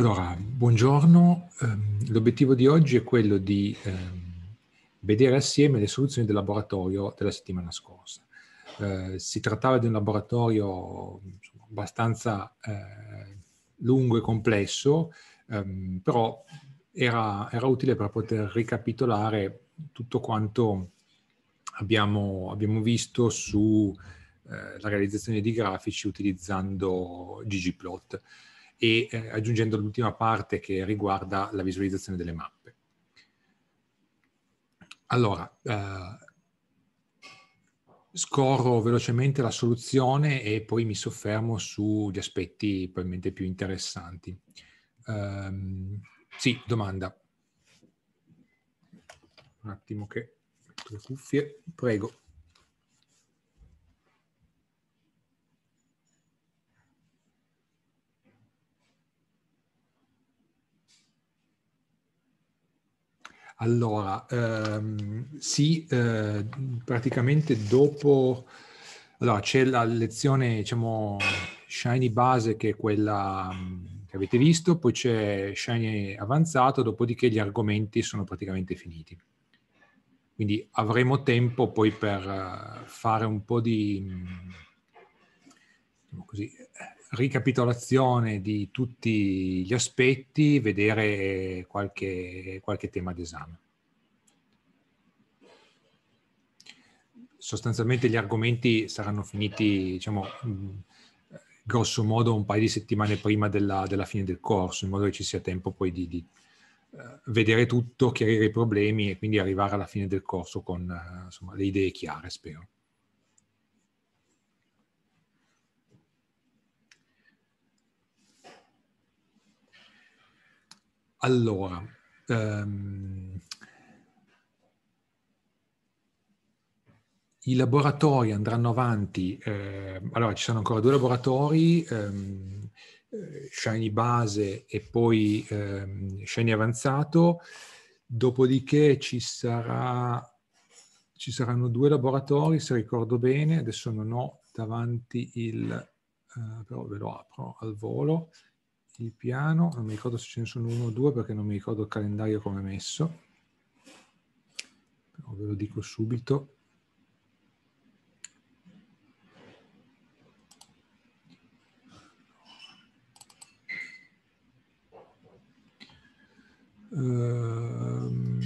Allora, buongiorno. Ehm, l'obiettivo di oggi è quello di ehm, vedere assieme le soluzioni del laboratorio della settimana scorsa. Eh, si trattava di un laboratorio abbastanza eh, lungo e complesso, ehm, però era, era utile per poter ricapitolare tutto quanto abbiamo, abbiamo visto sulla eh, realizzazione di grafici utilizzando ggplot e eh, aggiungendo l'ultima parte che riguarda la visualizzazione delle mappe. Allora, eh, scorro velocemente la soluzione e poi mi soffermo sugli aspetti probabilmente più interessanti. Um, sì, domanda. Un attimo che metto le cuffie. Prego. Allora, ehm, sì, eh, praticamente dopo... Allora, c'è la lezione, diciamo, Shiny base, che è quella mm, che avete visto, poi c'è Shiny avanzato, dopodiché gli argomenti sono praticamente finiti. Quindi avremo tempo poi per eh, fare un po' di mm, diciamo così, ricapitolazione di tutti gli aspetti, vedere qualche, qualche tema d'esame. Sostanzialmente gli argomenti saranno finiti, diciamo, grosso modo un paio di settimane prima della, della, fine del corso, in modo che ci sia tempo poi di, di eh, vedere tutto, chiarire i problemi e quindi arrivare alla fine del corso con eh, insomma, le idee chiare, spero. Allora, ehm, i laboratori andranno avanti, eh, allora ci sono ancora due laboratori, ehm, eh, Shiny base e poi ehm, Shiny avanzato, dopodiché ci sarà ci saranno due laboratori, se ricordo bene, adesso non ho davanti il, eh, però ve lo apro al volo, il piano, non mi ricordo se ce ne sono uno o due perché non mi ricordo il calendario come è messo, però ve lo dico subito. Ehm,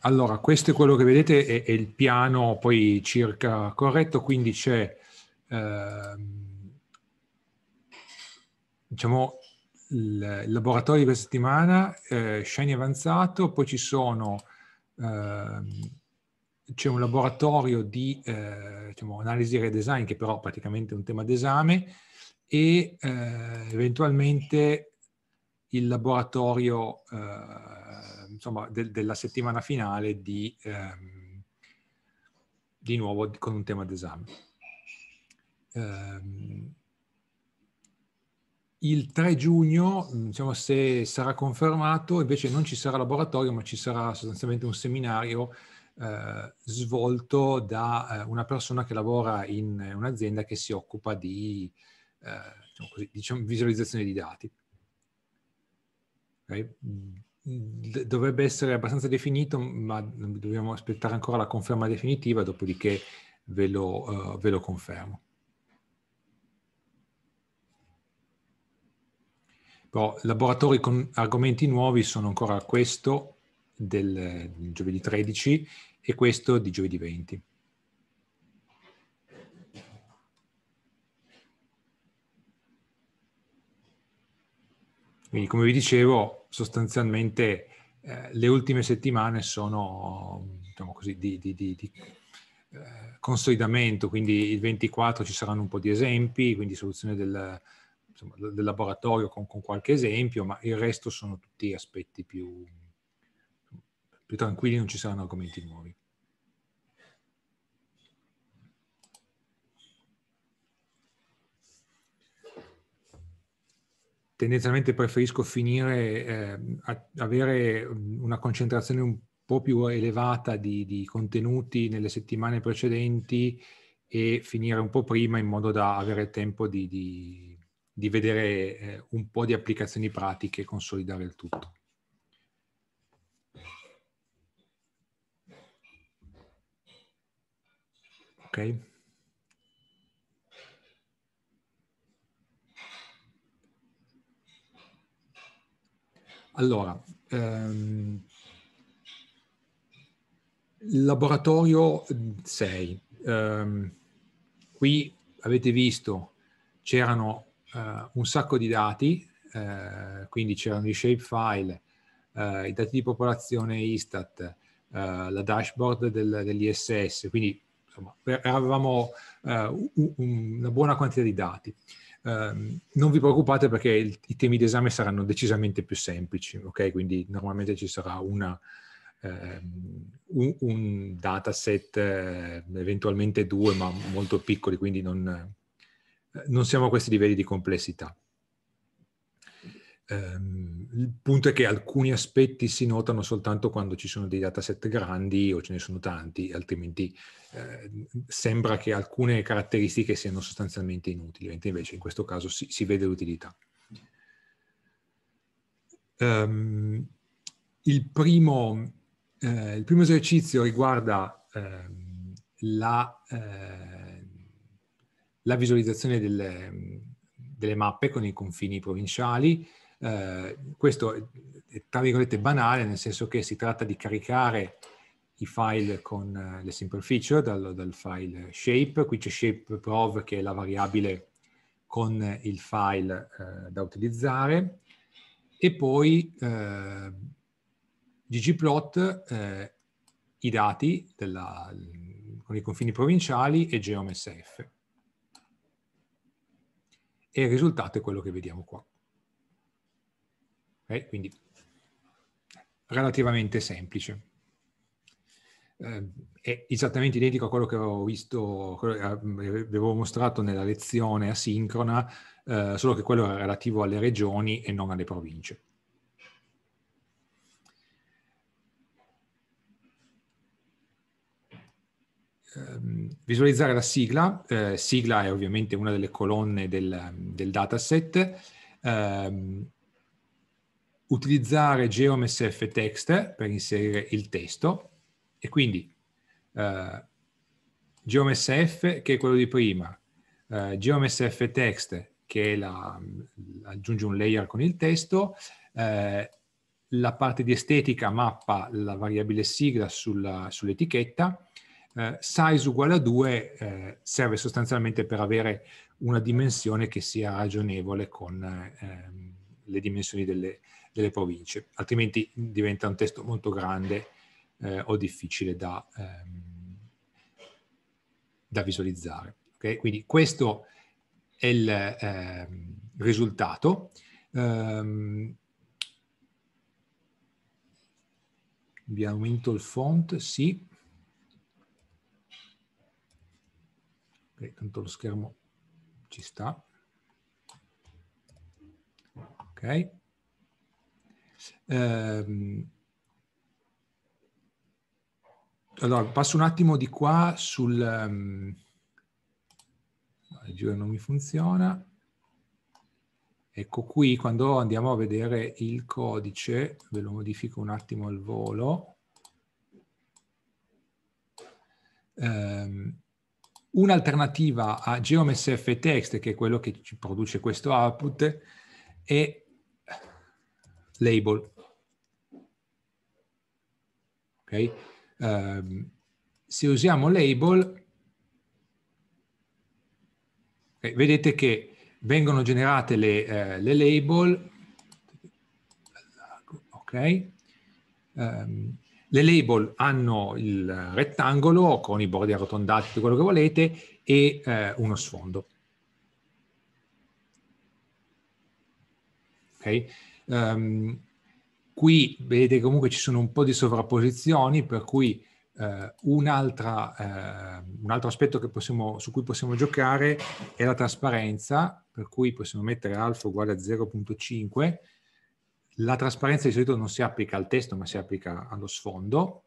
allora, questo è quello che vedete, è, è il piano poi circa corretto, quindi c'è, eh, diciamo, il laboratorio di questa settimana, eh, Shiny Avanzato, poi ci sono, eh, c'è un laboratorio di eh, diciamo, analisi e redesign che però praticamente è un tema d'esame e eh, eventualmente il laboratorio eh, insomma, de- della settimana finale di, ehm, di nuovo con un tema d'esame. Um, il 3 giugno, mm, diciamo, se sarà confermato, invece non ci sarà laboratorio, ma ci sarà sostanzialmente un seminario eh, svolto da eh, una persona che lavora in eh, un'azienda che si occupa di eh, diciamo così, diciamo, visualizzazione di dati. Okay? Mm, dovrebbe essere abbastanza definito, ma dobbiamo aspettare ancora la conferma definitiva, dopodiché ve lo, uh, ve lo confermo. Però ecco, laboratori con argomenti nuovi sono ancora questo del, del giovedì 13 e questo di giovedì 20. Quindi come vi dicevo, sostanzialmente eh, le ultime settimane sono diciamo così, di, di, di, di eh, consolidamento, quindi il 24 ci saranno un po' di esempi, quindi soluzione del, insomma, del laboratorio con, con, qualche esempio, ma il resto sono tutti aspetti più, più tranquilli, non ci saranno argomenti nuovi. tendenzialmente preferisco finire, eh, avere una concentrazione un po' più elevata di, di, contenuti nelle settimane precedenti e finire un po' prima in modo da avere tempo di, di di vedere eh, un po' di applicazioni pratiche e consolidare il tutto. Ok? Allora, ehm, laboratorio 6. Ehm, qui avete visto, c'erano uh, un sacco di dati, uh, quindi c'erano i shapefile, uh, i dati di popolazione Istat, la dashboard del, dell'ISS, quindi insomma, per, avevamo un, una buona quantità di dati. Um, non vi preoccupate perché il, i temi d'esame saranno decisamente più semplici, ok? Quindi normalmente ci sarà una, um, ehm, un, un, dataset, eventualmente due, ma molto piccoli, quindi non, non siamo a questi livelli di complessità. Ehm, il punto è che alcuni aspetti si notano soltanto quando ci sono dei dataset grandi o ce ne sono tanti, altrimenti ehm, sembra che alcune caratteristiche siano sostanzialmente inutili, mentre invece in questo caso si, si vede l'utilità. Um, il, primo, eh, il, primo, esercizio riguarda eh, la la visualizzazione delle, delle mappe con i confini provinciali. Eh, questo è tra virgolette banale, nel senso che si tratta di caricare i file con eh, le simple eh, feature dal, dal file shape. Qui c'è shape prov che è la variabile con il file eh, da utilizzare. E poi eh, ggplot eh, i dati della, con i confini provinciali e geomsf e il risultato è quello che vediamo qua. Okay? Quindi relativamente semplice. Eh, è esattamente identico a quello che avevo visto, che ehm, avevo mostrato nella lezione asincrona, eh, solo che quello era relativo alle regioni e non alle province. Ehm, visualizzare la sigla, eh, sigla è ovviamente una delle colonne del, del dataset, eh, utilizzare GeoMSF Text per inserire il testo e quindi eh, GeoMSF che è quello di prima, eh, GeoMSF Text che la, aggiunge un layer con il testo, eh, la parte di estetica mappa la variabile sigla sull'etichetta, sull eh, size uguale a 2 eh, serve sostanzialmente per avere una dimensione che sia ragionevole con ehm, le dimensioni delle, delle, province, altrimenti diventa un testo molto grande eh, o difficile da, ehm, da visualizzare. Okay? Quindi questo è il ehm, risultato. Ehm, vi aumento il font, sì. Ok, tanto lo schermo ci sta. Ok. Ehm, allora, passo un attimo di qua sul... Um, il giro non mi funziona. Ecco qui, quando andiamo a vedere il codice, ve lo modifico un attimo al volo. Um, Un'alternativa a GeoMSF Text, che è quello che ci produce questo output, è label. Okay? Um, se usiamo label, okay, vedete che vengono generate le, eh, le label, ok? Um, le label hanno il rettangolo con i bordi arrotondati, quello che volete, e eh, uno sfondo. Okay? Um, qui vedete comunque ci sono un po' di sovrapposizioni, per cui Uh, un, uh, un altro aspetto possiamo, su cui possiamo giocare è la trasparenza, per cui possiamo mettere alfa uguale a 0.5 la trasparenza di solito non si applica al testo, ma si applica allo sfondo.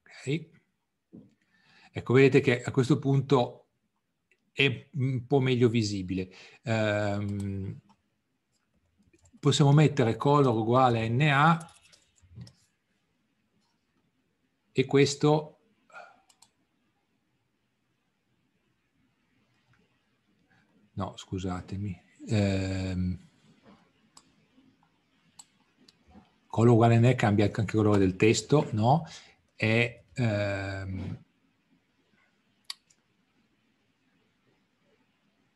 Okay. Ecco, vedete che a questo punto è un po' meglio visibile. Um, possiamo mettere color uguale a NA e questo no scusatemi ehm, color uguale ne cambia anche il colore del testo, no? E, ehm,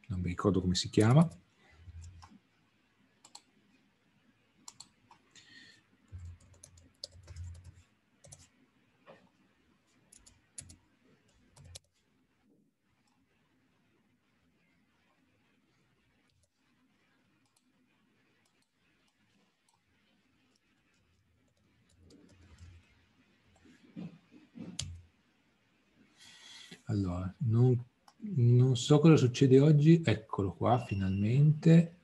non mi ricordo come si chiama. Allora, non, non so cosa succede oggi, eccolo qua finalmente.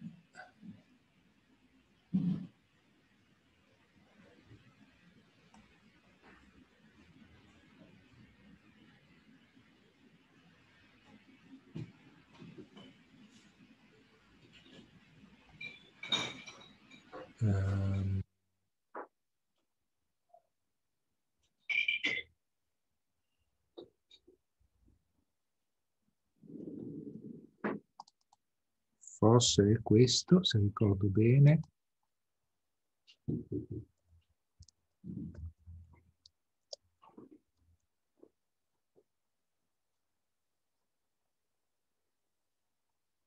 grosso è questo, se ricordo bene.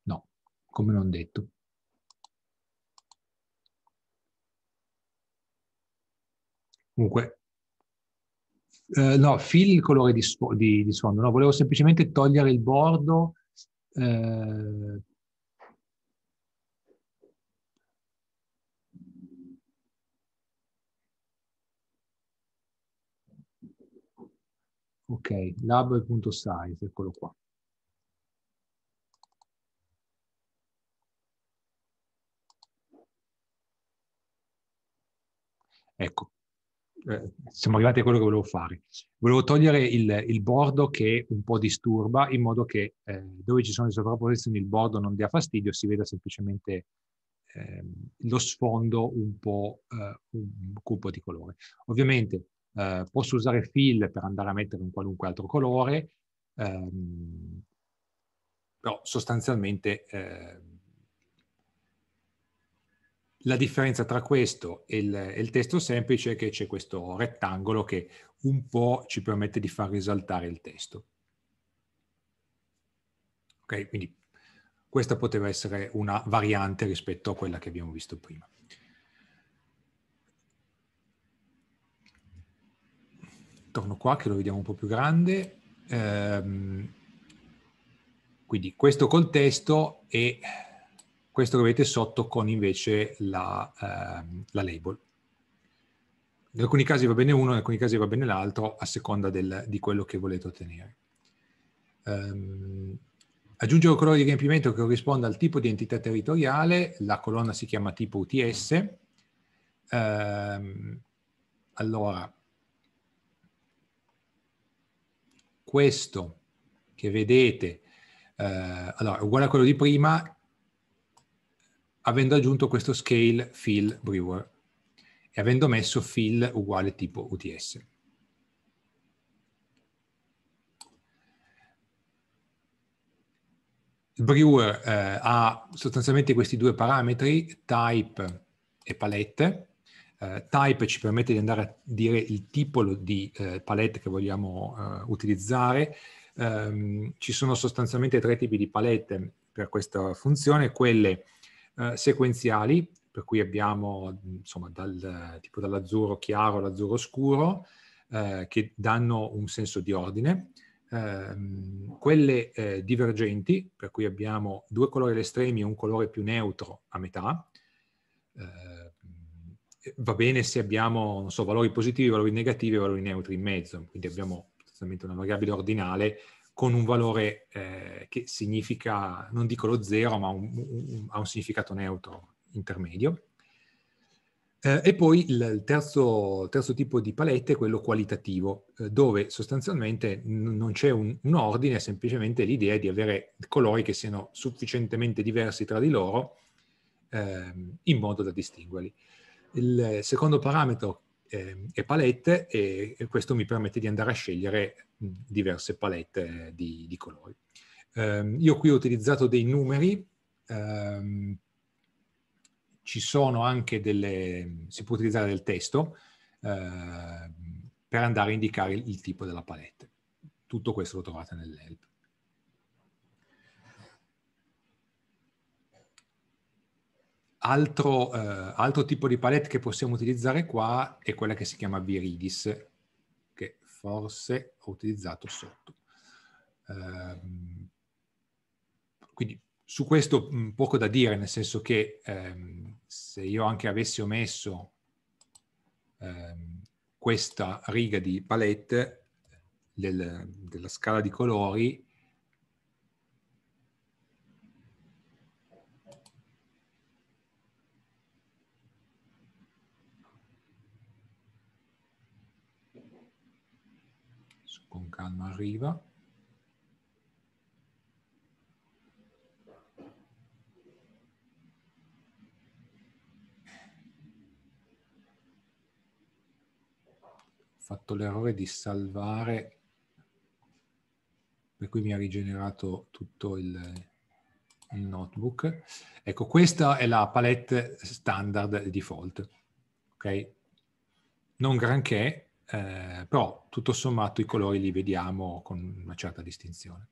No, come non detto. Comunque, eh, no, fil il colore di, di, di, sfondo, no, volevo semplicemente togliere il bordo eh, Ok, lab.size, eccolo qua. Ecco, eh, siamo arrivati a quello che volevo fare. Volevo togliere il, il bordo che un po' disturba in modo che eh, dove ci sono le sovrapposizioni il bordo non dia fastidio, si veda semplicemente eh, lo sfondo un po' eh, un cupo di colore. Ovviamente eh, posso usare fill per andare a mettere un qualunque altro colore, ehm, però sostanzialmente eh, la differenza tra questo e il, e il testo semplice è che c'è questo rettangolo che un po' ci permette di far risaltare il testo. Ok, quindi questa poteva essere una variante rispetto a quella che abbiamo visto prima. torno qua che lo vediamo un po' più grande. Ehm, quindi questo col testo e questo che avete sotto con invece la, ehm, la label. In alcuni casi va bene uno, in alcuni casi va bene l'altro, a seconda del, di quello che volete ottenere. Um, ehm, aggiungere un colore di riempimento che corrisponde al tipo di entità territoriale, la colonna si chiama tipo UTS. Um, ehm, allora, questo che vedete, eh, allora, uguale a quello di prima, avendo aggiunto questo scale fill brewer e avendo messo fill uguale tipo UTS. Il brewer eh, ha sostanzialmente questi due parametri, type e palette, Uh, type ci permette di andare a dire il tipo di uh, palette che vogliamo uh, utilizzare. Um, ci sono sostanzialmente tre tipi di palette per questa funzione, quelle sequenziali, per cui abbiamo insomma dal, tipo dall'azzurro chiaro all'azzurro scuro, che danno un senso di ordine, Um, quelle eh, divergenti, per cui abbiamo due colori all'estremo e un colore più neutro a metà, uh, va bene se abbiamo so, valori positivi, valori negativi e valori neutri in mezzo, quindi abbiamo sostanzialmente una variabile ordinale con un valore eh, che significa, non dico lo zero, ma ha un, un, un significato neutro intermedio. Eh, e poi il terzo, terzo, tipo di palette è quello qualitativo, eh, dove sostanzialmente n- non c'è un, un ordine, è semplicemente l'idea di avere colori che siano sufficientemente diversi tra di loro ehm, in modo da distinguerli. Il secondo parametro eh, è palette e, e questo mi permette di andare a scegliere diverse palette di, di colori. Eh, io qui ho utilizzato dei numeri, ehm, ci sono anche delle, si può utilizzare del testo eh, per andare a indicare il, il tipo della palette. Tutto questo lo trovate nell'help. Altro, eh, altro, tipo di palette che possiamo utilizzare qua è quella che si chiama Viridis, che forse ho utilizzato sotto. Ehm, quindi su questo mm, poco da dire, nel senso che ehm, se io anche avessi omesso ehm, questa riga di palette del, della scala di colori, calma arriva. fatto l'errore di salvare, per cui mi ha rigenerato tutto il, il, notebook. Ecco, questa è la palette standard default, ok? Non granché, eh, però tutto sommato i colori li vediamo con una certa distinzione.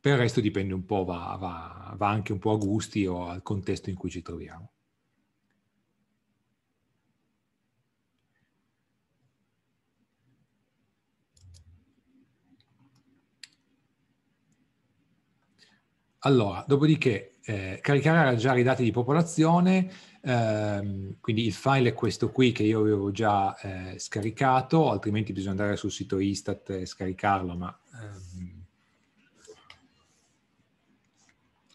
Per il resto dipende un po', va, va, va anche un po' a gusti o al contesto in cui ci troviamo. Allora, dopodiché eh, caricare già i dati di popolazione, ehm, quindi il file è questo qui che io avevo già eh, scaricato, altrimenti bisogna andare sul sito Istat e scaricarlo, ma ehm,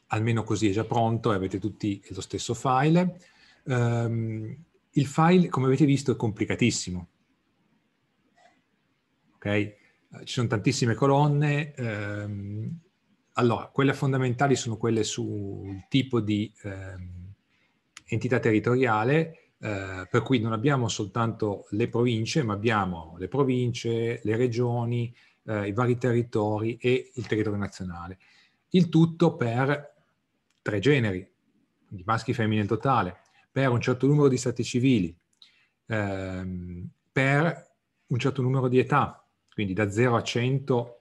almeno così è già pronto e avete tutti lo stesso file. Ehm, il file, come avete visto, è complicatissimo. Ok? Ci sono tantissime colonne, ehm, allora, quelle fondamentali sono quelle sul tipo di ehm, entità territoriale, eh, per cui non abbiamo soltanto le province, ma abbiamo le province, le regioni, eh, i vari territori e il territorio nazionale. Il tutto per tre generi, di maschi e femmine in totale, per un certo numero di stati civili, ehm, per un certo numero di età, quindi da 0 a 100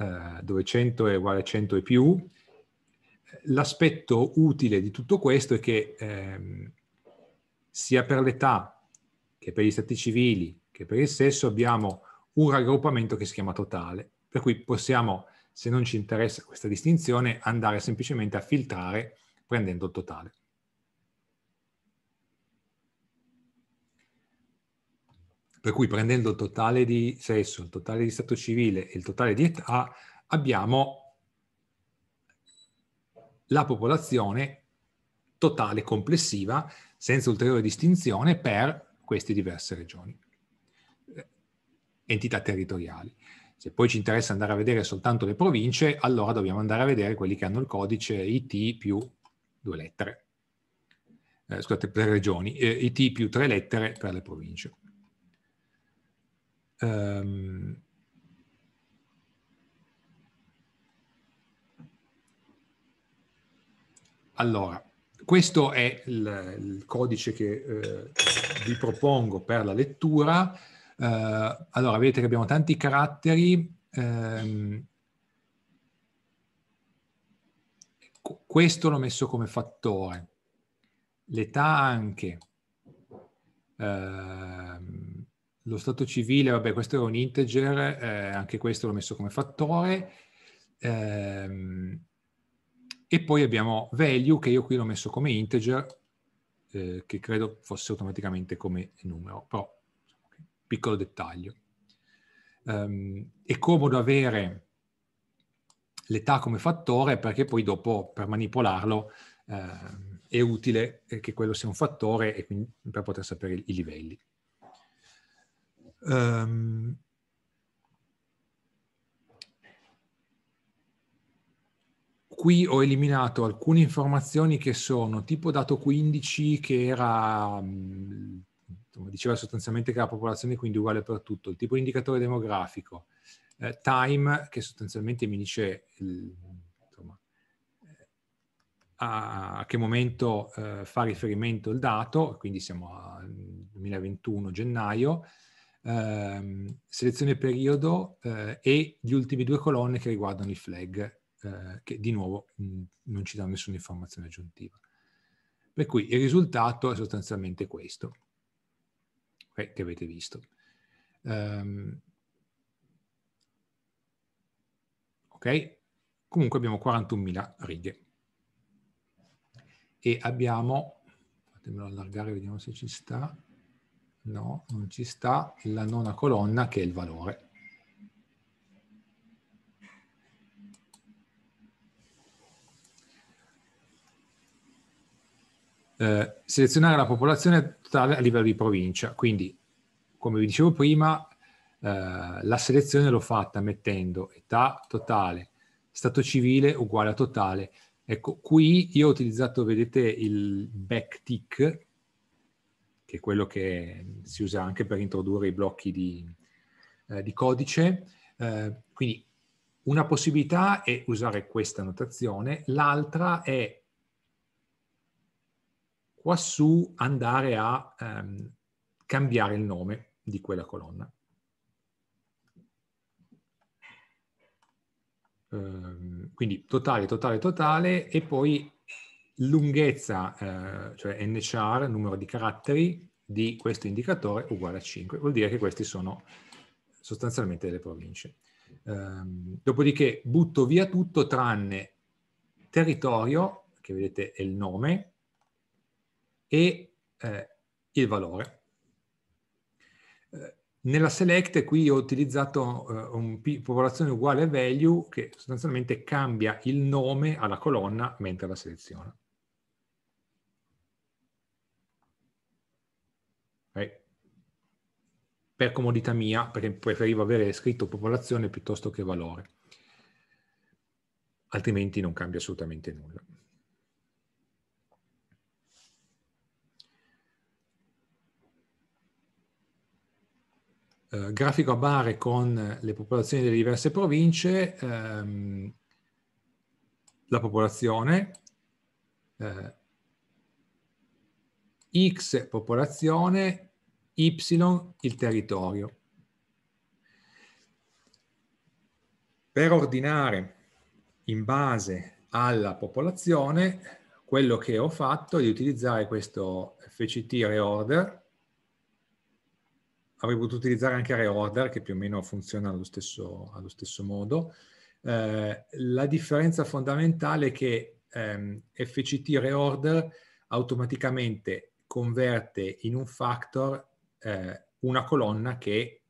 eh, dove 100 è uguale a 100 e più, l'aspetto utile di tutto questo è che ehm, sia per l'età che per gli stati civili che per il sesso abbiamo un raggruppamento che si chiama totale, per cui possiamo, se non ci interessa questa distinzione, andare semplicemente a filtrare prendendo il totale. per cui prendendo il totale di sesso, il totale di stato civile e il totale di età, abbiamo la popolazione totale complessiva, senza ulteriore distinzione, per queste diverse regioni, eh, entità territoriali. Se poi ci interessa andare a vedere soltanto le province, allora dobbiamo andare a vedere quelli che hanno il codice IT più due lettere. Eh, scusate, per regioni, eh, IT più tre lettere per le province. Um, allora, questo è il, il codice che eh, vi propongo per la lettura. Uh, allora, vedete che abbiamo tanti caratteri. Um, questo l'ho messo come fattore, l'età anche, ehm, lo stato civile, vabbè, questo era un integer, eh, anche questo l'ho messo come fattore. Ehm, e poi abbiamo value, che io qui l'ho messo come integer, eh, che credo fosse automaticamente come numero, però piccolo dettaglio. Ehm, è comodo avere l'età come fattore perché poi dopo per manipolarlo eh, è utile che quello sia un fattore e quindi per poter sapere i livelli. Um, qui ho eliminato alcune informazioni che sono tipo dato 15 che era, mm, diceva sostanzialmente che la popolazione è quindi uguale per tutto, il tipo di indicatore demografico, eh, time che sostanzialmente mi dice il, insomma, eh, a, che momento eh, fa riferimento il dato, quindi siamo a 2021 mm, gennaio, ehm, selezione periodo eh, e gli ultimi due colonne che riguardano i flag, eh, che di nuovo mh, non ci danno nessuna informazione aggiuntiva. Per cui il risultato è sostanzialmente questo, eh, che avete visto. Um, ok? Comunque abbiamo 41.000 righe. E abbiamo, fatemelo allargare, vediamo se ci sta, No, non ci sta la nona colonna che è il valore. Eh, selezionare la popolazione totale a livello di provincia. Quindi, come vi dicevo prima, eh, la selezione l'ho fatta mettendo età totale, stato civile uguale a totale. Ecco, qui io ho utilizzato, vedete, il backtick che è quello che mm, si usa anche per introdurre i blocchi di, eh, di codice. Eh, quindi una possibilità è usare questa notazione, l'altra è quassù andare a ehm, cambiare il nome di quella colonna. Ehm, quindi totale, totale, totale e poi lunghezza, eh, cioè nchar, numero di caratteri, di questo indicatore uguale a 5. Vuol dire che queste sono sostanzialmente delle province. Um, dopodiché butto via tutto tranne territorio, che vedete è il nome, e eh, il valore. Eh, nella select qui ho utilizzato eh, un P, popolazione uguale value che sostanzialmente cambia il nome alla colonna mentre la seleziona. per comodità mia, perché preferivo avere scritto popolazione piuttosto che valore. Altrimenti non cambia assolutamente nulla. Uh, grafico a barre con le popolazioni delle diverse province, um, la popolazione, uh, x popolazione y il territorio. Per ordinare in base alla popolazione, quello che ho fatto è di utilizzare questo FCT reorder, avrei potuto utilizzare anche reorder che più o meno funziona allo stesso, allo stesso modo. Eh, la differenza fondamentale è che ehm, FCT reorder automaticamente converte in un factor eh, una colonna che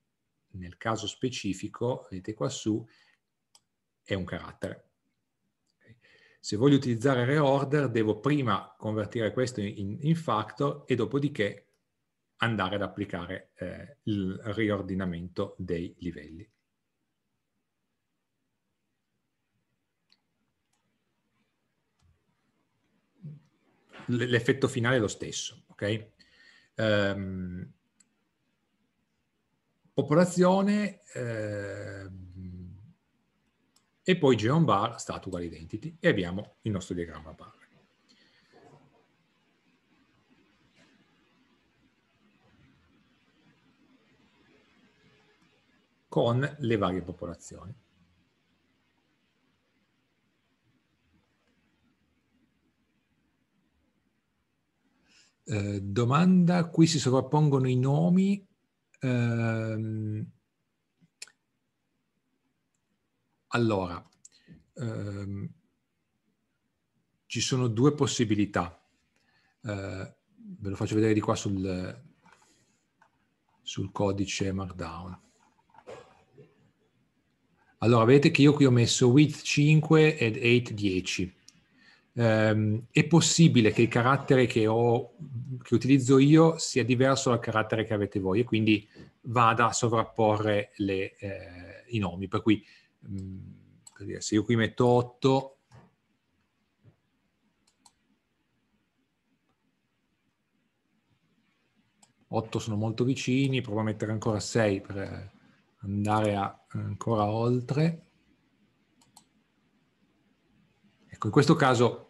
nel caso specifico, vedete qua su, è un carattere. Se voglio utilizzare reorder devo prima convertire questo in, in factor e dopodiché andare ad applicare eh, il riordinamento dei livelli. L'effetto finale è lo stesso, ok? Um, popolazione eh, e poi geon bar stat uguale identity e abbiamo il nostro diagramma bar. con le varie popolazioni. Eh, domanda, qui si sovrappongono i nomi Ehm, allora, ehm, ci sono due possibilità. Eh, ve lo faccio vedere di qua sul, sul codice Markdown. Allora, vedete che io qui ho messo width 5 ed 8 10 ehm, è possibile che il carattere che, ho, che utilizzo io sia diverso dal carattere che avete voi e quindi vada a sovrapporre le, eh, i nomi. Per cui mh, mm, se io qui metto 8, Otto sono molto vicini, provo a mettere ancora 6 per andare a, ancora oltre. Ecco, in questo caso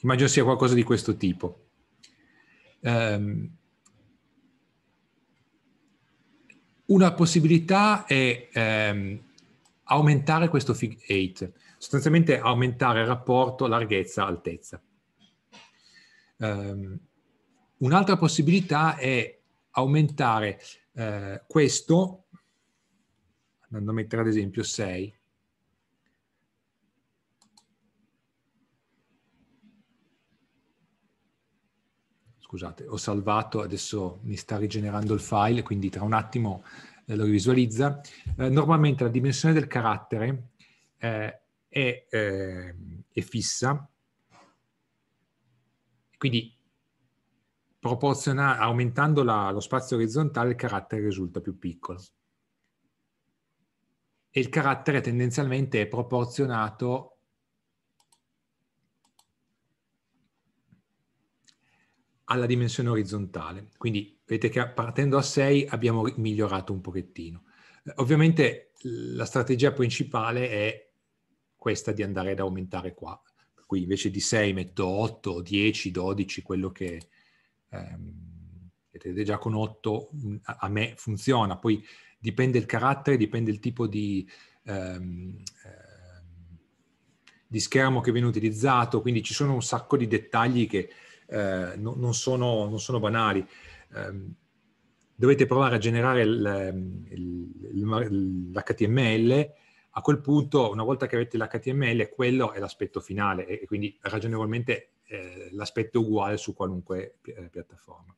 Immagino sia qualcosa di questo tipo. Um, una possibilità è um, aumentare questo fig 8, sostanzialmente aumentare il rapporto larghezza-altezza. Um, un'altra possibilità è aumentare uh, questo, andando a mettere ad esempio 6, scusate, ho salvato, adesso mi sta rigenerando il file, quindi tra un attimo eh, lo visualizza. Eh, normalmente la dimensione del carattere eh, è, eh, è, fissa, quindi aumentando la, lo spazio orizzontale il carattere risulta più piccolo. E il carattere tendenzialmente è proporzionato alla dimensione orizzontale. Quindi vedete che partendo a 6 abbiamo migliorato un pochettino. Eh, ovviamente la strategia principale è questa di andare ad aumentare qua. Qui invece di 6 metto 8, 10, 12, quello che... Ehm, vedete già con 8 mm, a me funziona. Poi dipende il carattere, dipende il tipo di... Ehm, eh, di schermo che viene utilizzato, quindi ci sono un sacco di dettagli che eh, non, sono, non, sono, banali. Ehm, dovete provare a generare ehm, l'HTML, a quel punto, una volta che avete l'HTML, quello è l'aspetto finale e, quindi ragionevolmente eh, l'aspetto è uguale su qualunque pi- eh, piattaforma.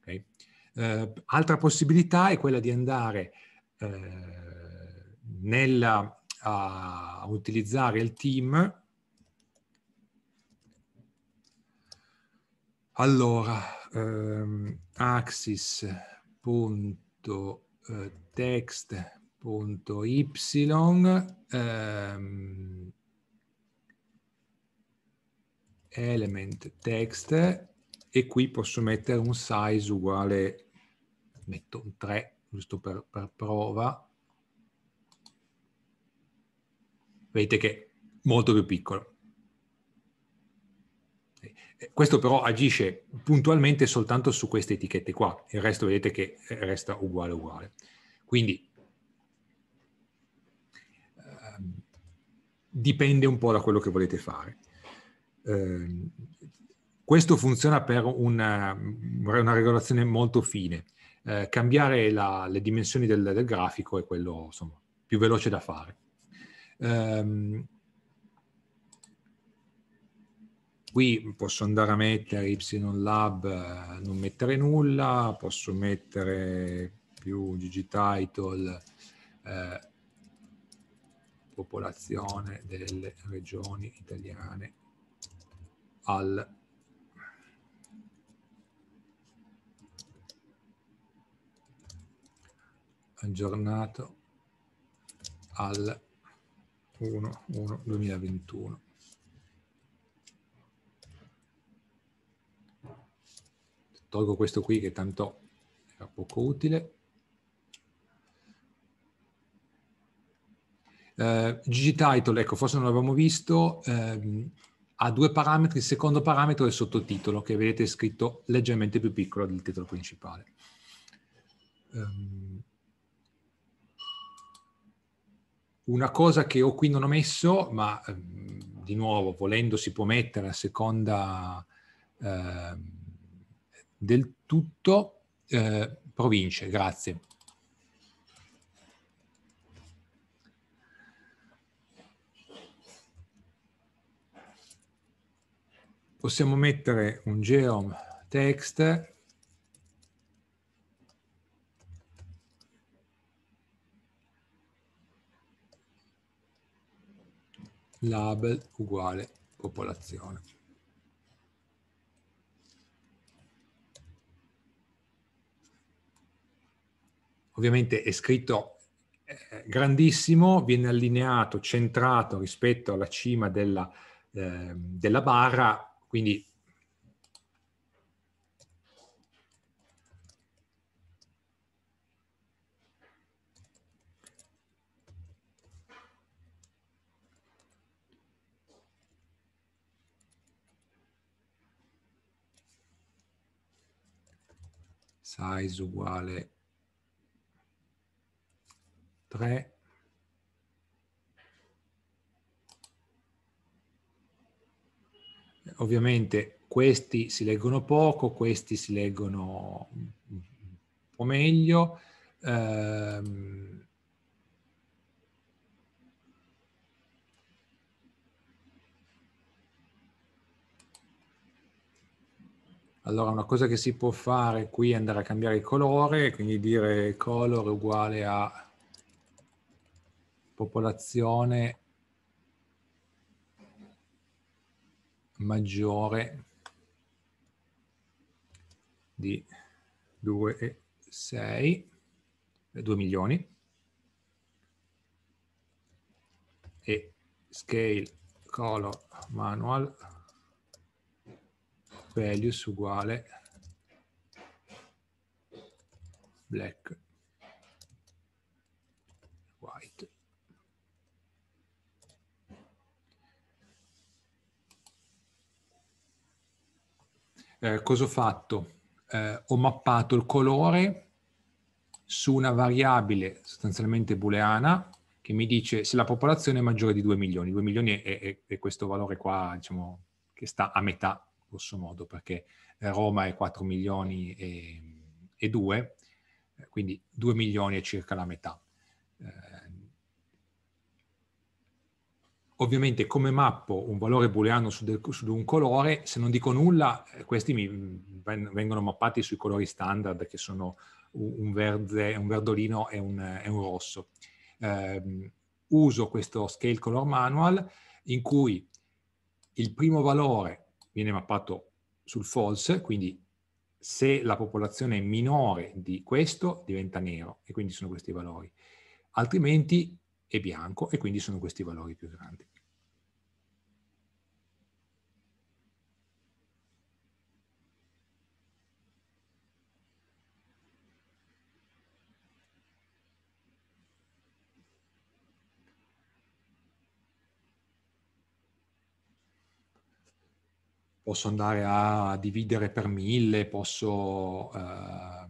Okay. Eh, altra possibilità è quella di andare eh, nella, a utilizzare il team Allora, ehm, axis.text.y eh, ehm, element text e qui posso mettere un size uguale, metto un 3 giusto per, per prova. Vedete che è molto più piccolo. Questo però agisce puntualmente soltanto su queste etichette qua, il resto vedete che eh, resta uguale uguale. Quindi eh, dipende un po' da quello che volete fare. Eh, questo funziona per una, una regolazione molto fine. Eh, cambiare la, le dimensioni del, del, grafico è quello insomma, più veloce da fare. Um, qui posso andare a mettere YLab, eh, non mettere nulla, posso mettere più ggtitle, eh, popolazione delle regioni italiane al aggiornato al 1-1-2021. Tolgo questo qui che tanto è poco utile. Uh, eh, GGTitle, ecco, forse non l'avevamo visto, uh, ha due parametri, il secondo parametro è il sottotitolo, che vedete scritto leggermente più piccolo del titolo principale. Um, una cosa che ho qui non ho messo, ma um, di nuovo, volendo si può mettere a seconda... Uh, del tutto eh, province. Grazie. Possiamo mettere un geom text label uguale popolazione. ovviamente è scritto eh, grandissimo, viene allineato, centrato rispetto alla cima della, eh, della barra, quindi size uguale 3, ovviamente questi si leggono poco, questi si leggono un po' meglio. Ehm, Allora una cosa che si può fare qui è andare a cambiare il colore, quindi dire color uguale a popolazione maggiore di 2,6 2 eh, milioni e scale color manual values uguale black eh, cosa ho fatto? Eh, ho mappato il colore su una variabile sostanzialmente booleana che mi dice se la popolazione è maggiore di 2 milioni. 2 milioni è, è, è questo valore qua, diciamo, che sta a metà, grosso modo, perché eh, Roma è 4 milioni e, e 2, eh, quindi 2 milioni è circa la metà. Eh, Ovviamente come mappo un valore booleano su, del, su un colore, se non dico nulla, eh, questi mm, vengono mappati sui colori standard che sono un verde, un verdolino e un, eh, e un rosso. Eh, uso questo scale color manual in cui il primo valore viene mappato sul false, quindi se la popolazione è minore di questo diventa nero e quindi sono questi valori, altrimenti è bianco e quindi sono questi valori più grandi. posso andare a dividere per mille, posso... Eh,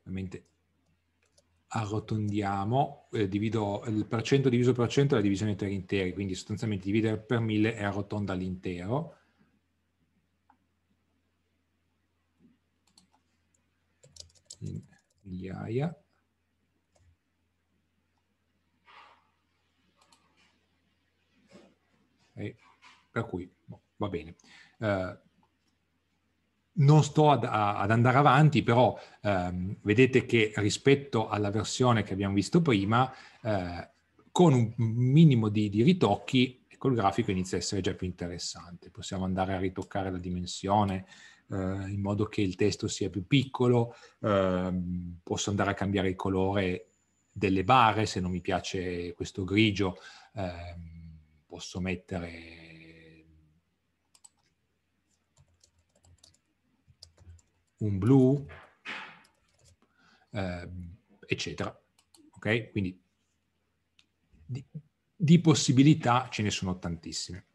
ovviamente arrotondiamo, eh, divido il per cento diviso per cento è la divisione tra interi, quindi sostanzialmente dividere per mille è arrotonda all'intero. migliaia. E per cui boh, va bene. Eh, non sto ad, ad, andare avanti, però ehm, vedete che rispetto alla versione che abbiamo visto prima, eh, con un minimo di, di ritocchi, ecco il grafico inizia a essere già più interessante. Possiamo andare a ritoccare la dimensione, eh, in modo che il testo sia più piccolo, ehm, posso andare a cambiare il colore delle barre se non mi piace questo grigio, ehm, posso mettere un blu, eh, eccetera. Ok? Quindi di, di possibilità ce ne sono tantissime.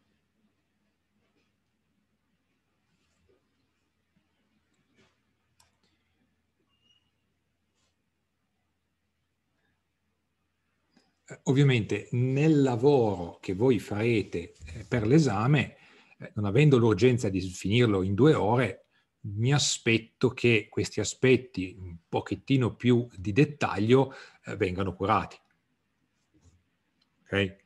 Eh, ovviamente nel lavoro che voi farete eh, per l'esame, eh, non avendo l'urgenza di finirlo in due ore, mi aspetto che questi aspetti un pochettino più di dettaglio vengano curati. Okay?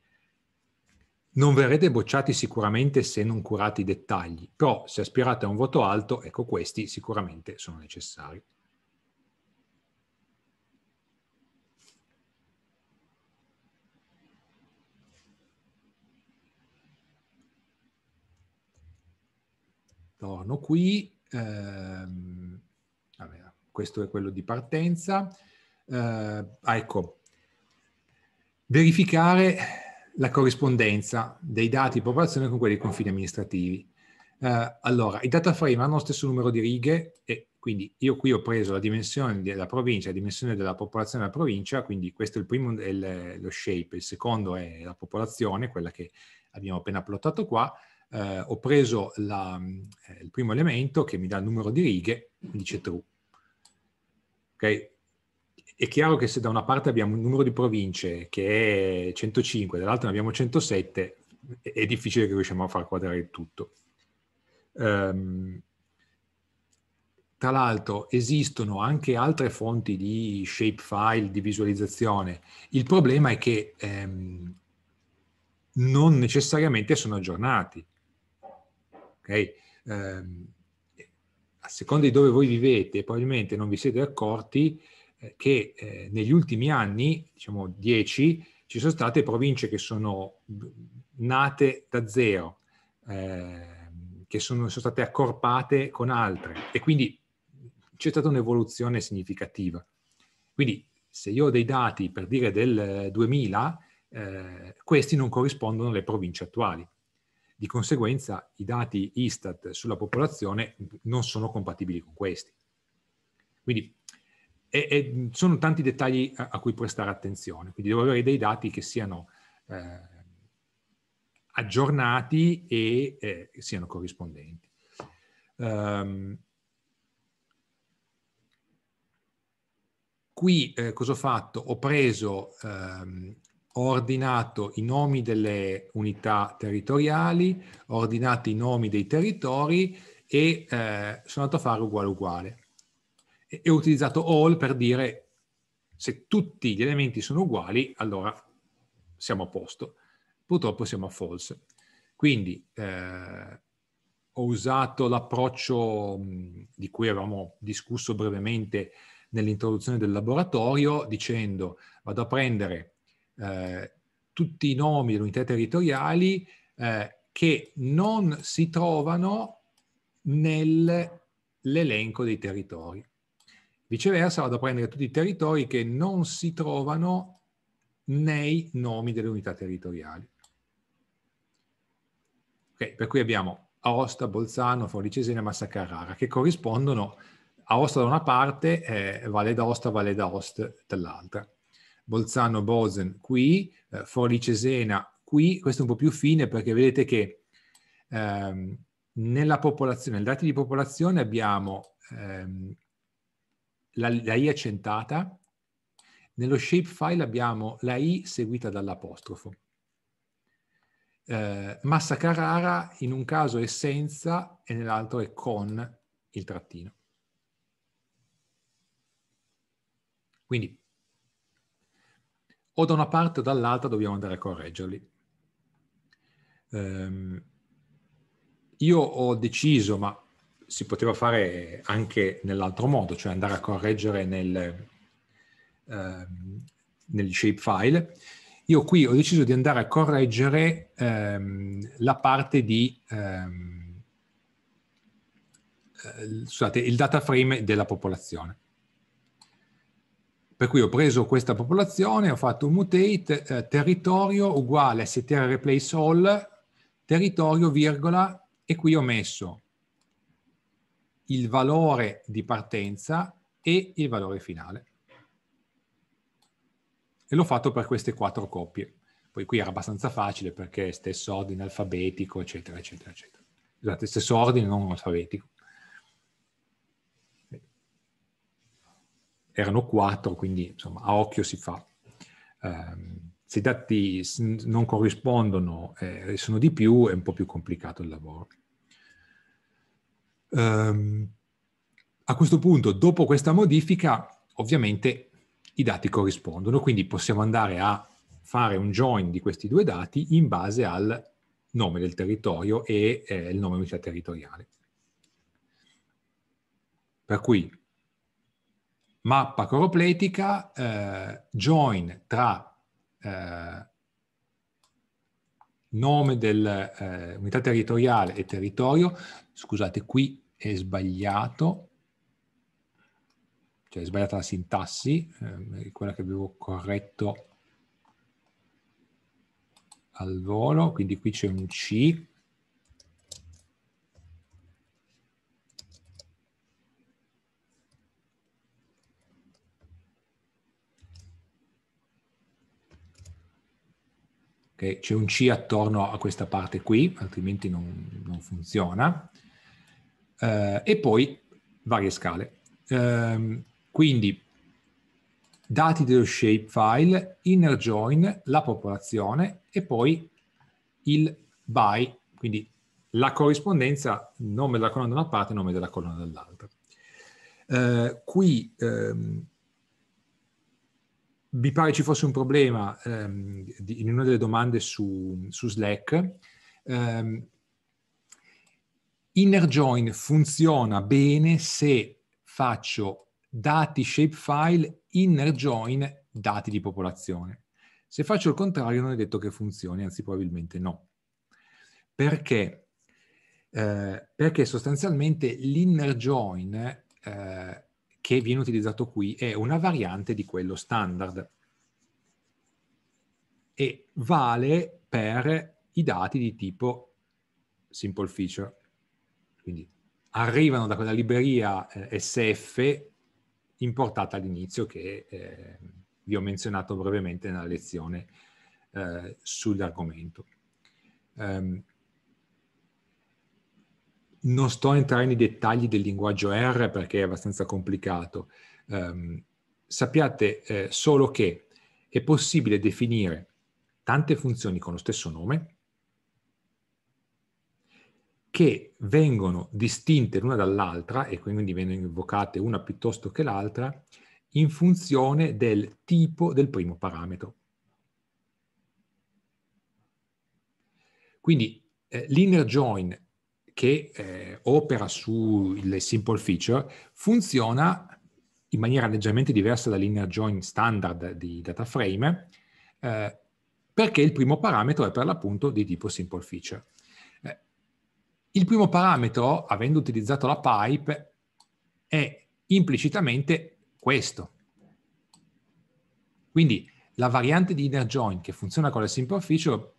Non verrete bocciati sicuramente se non curate i dettagli, però se aspirate a un voto alto, ecco questi sicuramente sono necessari. torno qui, ehm, vabbè, questo è quello di partenza, eh, ah, ecco, verificare la corrispondenza dei dati di popolazione con quelli dei confini amministrativi. Eh, allora, i data frame hanno lo stesso numero di righe e quindi io qui ho preso la dimensione della provincia, la dimensione della popolazione della provincia, quindi questo è il primo, è lo shape, il secondo è la popolazione, quella che abbiamo appena plottato qua, eh, ho preso la, eh, il primo elemento che mi dà il numero di righe, mi dice true. Okay? È chiaro che se da una parte abbiamo un numero di province che è 105, dall'altra ne abbiamo 107, è difficile che riusciamo a far quadrare il tutto. Um, tra l'altro esistono anche altre fonti di shapefile, di visualizzazione. Il problema è che ehm, non necessariamente sono aggiornati. Okay? Ehm, a seconda di dove voi vivete, probabilmente non vi siete accorti eh, che eh, negli ultimi anni, diciamo 10, ci sono state province che sono nate da zero, eh, che sono, sono state accorpate con altre e quindi c'è stata un'evoluzione significativa. Quindi se io ho dei dati per dire del 2000, eh, eh, questi non corrispondono alle province attuali. Di conseguenza i dati Istat sulla popolazione non sono compatibili con questi. Quindi e, e sono tanti dettagli a, a, cui prestare attenzione, quindi devo avere dei dati che siano eh, aggiornati e eh, siano corrispondenti. Um, qui eh, cosa ho fatto? Ho preso ehm, ho ordinato i nomi delle unità territoriali, ho ordinato i nomi dei territori e eh, sono andato a fare uguale uguale. E, e ho utilizzato all per dire se tutti gli elementi sono uguali, allora siamo a posto. Purtroppo siamo a false. Quindi eh, ho usato l'approccio mm, di cui avevamo discusso brevemente nell'introduzione del laboratorio, dicendo vado a prendere eh, tutti i nomi delle unità territoriali eh, che non si trovano nell'elenco dei territori. Viceversa vado a prendere tutti i territori che non si trovano nei nomi delle unità territoriali. Okay, per cui abbiamo Aosta, Bolzano, Forlicesena, Massa Carrara, che corrispondono a Aosta da una parte, eh, Valle d'Aosta, Valle d'Aosta dall'altra. Bolzano-Bosen qui, eh, Forlì-Cesena qui, questo è un po' più fine perché vedete che ehm, nella popolazione, nel dati di popolazione abbiamo ehm, la, la I accentata, nello shapefile abbiamo la I seguita dall'apostrofo. Eh, massa carrara in un caso è senza e nell'altro è con il trattino. Quindi o da una parte o dall'altra dobbiamo andare a correggerli. Um, io ho deciso, ma si poteva fare anche nell'altro modo, cioè andare a correggere nel, um, ehm, negli shapefile. Io qui ho deciso di andare a correggere um, la parte di, eh, scusate, il data frame della popolazione. Per cui ho preso questa popolazione, ho fatto un mutate, eh, territorio uguale str replace all, territorio virgola, e qui ho messo il valore di partenza e il valore finale. E l'ho fatto per queste quattro coppie. Poi qui era abbastanza facile perché stesso ordine alfabetico, eccetera, eccetera, eccetera. Scusate, esatto, stesso ordine non alfabetico. erano quattro, quindi insomma, a occhio si fa. Um, se i dati non corrispondono eh, e eh, sono di più, è un po' più complicato il lavoro. Um, a questo punto, dopo questa modifica, ovviamente i dati corrispondono, quindi possiamo andare a fare un join di questi due dati in base al nome del territorio e eh, il nome unità territoriale. Per cui mappa coropletica eh, join tra eh, nome dell'unità eh, territoriale e territorio, scusate qui è sbagliato, cioè è sbagliata la sintassi, eh, quella che avevo corretto al volo, quindi qui c'è un C che c'è un C attorno a questa parte qui, altrimenti non, non funziona, eh, e poi varie scale. Eh, quindi dati dello shapefile, inner join, la popolazione e poi il by, quindi la corrispondenza, nome della colonna da una parte nome della colonna dall'altra. Eh, qui ehm, mi pare ci fosse un problema ehm, di, in una delle domande su, su Slack. Um, inner join funziona bene se faccio dati shapefile, inner join dati di popolazione. Se faccio il contrario non è detto che funzioni, anzi probabilmente no. Perché? Eh, perché sostanzialmente l'inner join eh, che viene utilizzato qui è una variante di quello standard e vale per i dati di tipo simple feature. Quindi arrivano da quella libreria eh, SF importata all'inizio che eh, vi ho menzionato brevemente nella lezione eh, sull'argomento. Um, non sto a entrare nei dettagli del linguaggio R perché è abbastanza complicato. Um, sappiate eh, solo che è possibile definire tante funzioni con lo stesso nome che vengono distinte l'una dall'altra e quindi vengono invocate una piuttosto che l'altra in funzione del tipo del primo parametro. Quindi eh, l'inner join che eh, opera sulle simple feature funziona in maniera leggermente diversa dall'inner join standard di DataFrame eh, perché il primo parametro è per l'appunto di tipo simple feature. Eh, il primo parametro, avendo utilizzato la pipe, è implicitamente questo. Quindi la variante di inner join che funziona con le simple feature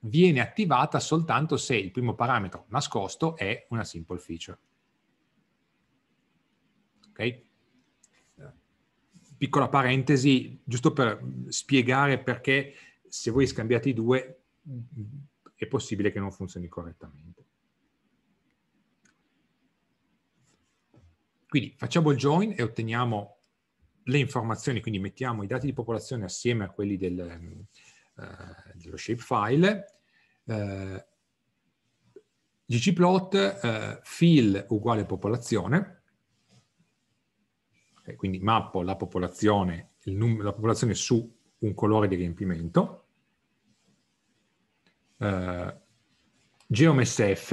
viene attivata soltanto se il primo parametro nascosto è una simple feature. Ok? Eh, piccola parentesi, giusto per spiegare perché se voi scambiate i due è possibile che non funzioni correttamente. Quindi facciamo il join e otteniamo le informazioni, quindi mettiamo i dati di popolazione assieme a quelli del, eh, dello shapefile, eh, ggplot eh, fill uguale popolazione, quindi mappo la popolazione, la popolazione su un colore di riempimento, eh, geomsf,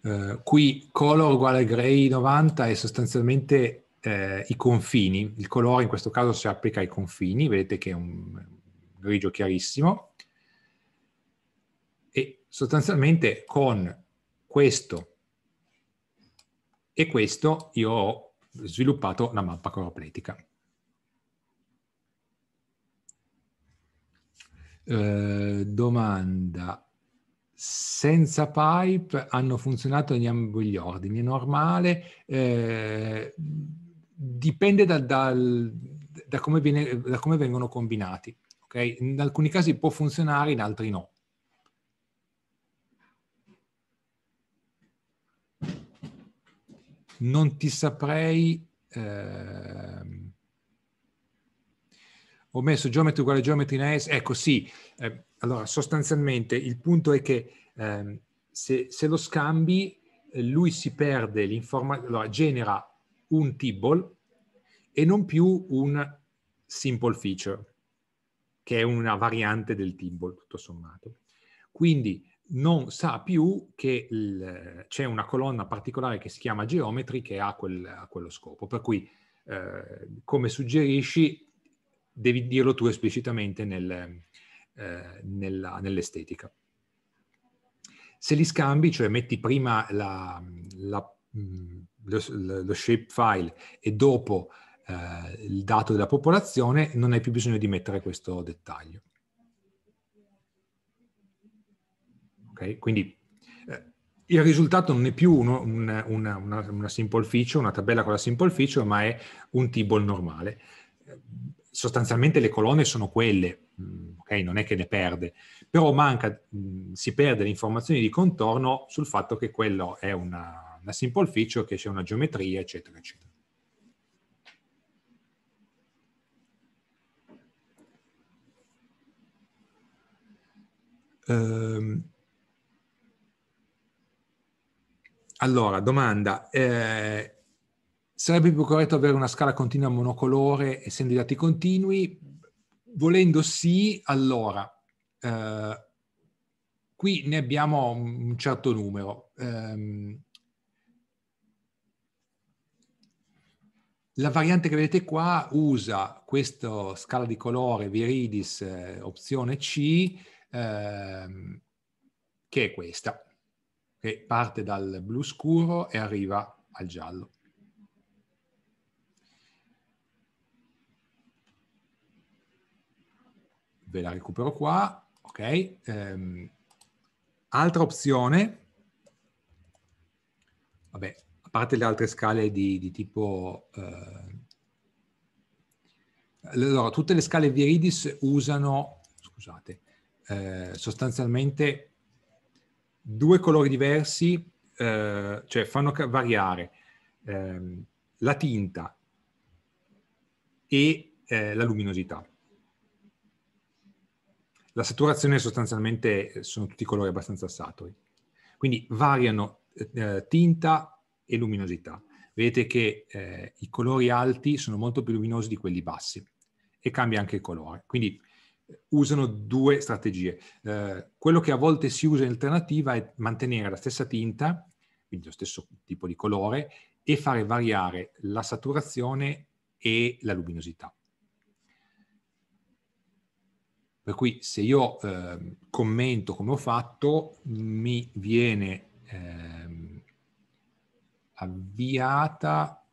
eh, qui color uguale gray 90 è sostanzialmente eh, i confini, il colore in questo caso si applica ai confini, vedete che è un grigio chiarissimo, e sostanzialmente con questo e questo io ho sviluppato la mappa coropletica. Eh, domanda, senza pipe hanno funzionato gli ordini, è normale? Eh, dipende da, da, da, come viene, da, come vengono combinati. Okay? In alcuni casi può funzionare, in altri no. Non ti saprei... Ehm, ho messo geometry uguale geometry in AES. Ecco, sì. Eh, allora, sostanzialmente il punto è che ehm, se, se, lo scambi, eh, lui si perde l'informazione, allora genera un tibble e non più un simple feature, che è una variante del tibble, tutto sommato. Quindi non sa più che c'è una colonna particolare che si chiama geometry che ha, quel, ha quello scopo. Per cui, eh, come suggerisci, devi dirlo tu esplicitamente nel, eh, nella, nell'estetica. Se li scambi, cioè metti prima la, la mh, mm, lo, lo shapefile e dopo eh, il dato della popolazione, non hai più bisogno di mettere questo dettaglio. Okay? Quindi eh, il risultato non è più uno, una, una, una, simple feature, una tabella con la simple feature, ma è un table normale. Sostanzialmente le colonne sono quelle, mm, okay? non è che ne perde, però manca, mm, si perde le informazioni di contorno sul fatto che quello è una, una simple feature che c'è una geometria, eccetera, eccetera. Um, allora, domanda. Eh, sarebbe più corretto avere una scala continua monocolore essendo i dati continui? Volendo sì, allora, eh, qui ne abbiamo un certo numero. Eh, La variante che vedete qua usa questa scala di colore Viridis eh, opzione C, ehm, che è questa, che parte dal blu scuro e arriva al giallo. Ve la recupero qua, ok. Ehm, altra opzione, vabbè, parte le altre scale di, di tipo... Eh, allora, tutte le scale Viridis usano, scusate, eh, sostanzialmente due colori diversi, eh, cioè fanno variare ehm, la tinta e eh, la luminosità. La saturazione sostanzialmente sono tutti colori abbastanza saturi. Quindi variano eh, eh, tinta, e luminosità. Vedete che eh, i colori alti sono molto più luminosi di quelli bassi e cambia anche il colore. Quindi eh, usano due strategie. Eh, quello che a volte si usa in alternativa è mantenere la stessa tinta, quindi lo stesso tipo di colore, e fare variare la saturazione e la luminosità. Per cui se io eh, commento come ho fatto, mi viene... Ehm, avviata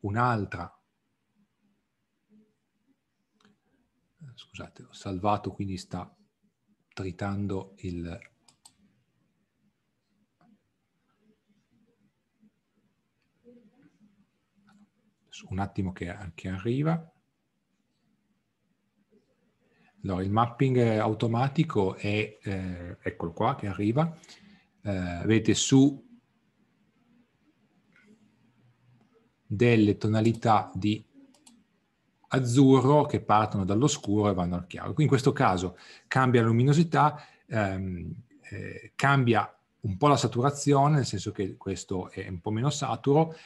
un'altra. Scusate, ho salvato, quindi sta tritando il... Un attimo che, che arriva. No, il mapping automatico è, eh, eccolo qua che arriva, eh, vedete su delle tonalità di azzurro che partono dallo scuro e vanno al chiaro. Qui in questo caso cambia la luminosità, ehm, eh, cambia un po' la saturazione, nel senso che questo è un po' meno saturo,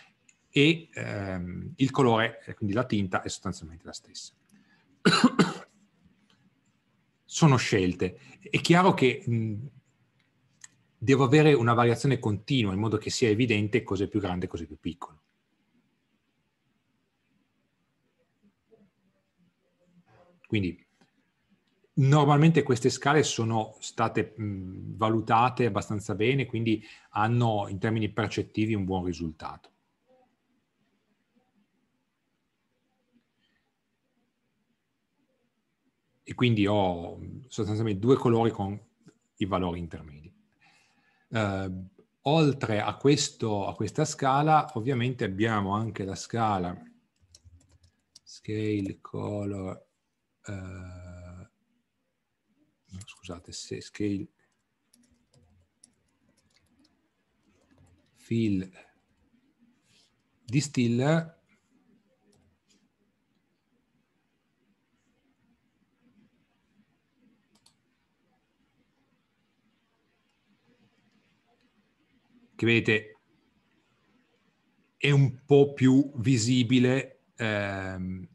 e ehm, il colore, eh, quindi la tinta, è sostanzialmente la stessa. Sono scelte. È chiaro che mh, devo avere una variazione continua in modo che sia evidente cosa è più grande e cosa è più piccolo. Quindi normalmente queste scale sono state mh, valutate abbastanza bene, quindi hanno in termini percettivi un buon risultato. E quindi ho sostanzialmente due colori con i valori intermedi. Uh, oltre a, questo, a questa scala, ovviamente abbiamo anche la scala scale color eh, scusate, se scale fill distilla che vedete è un po' più visibile ehm,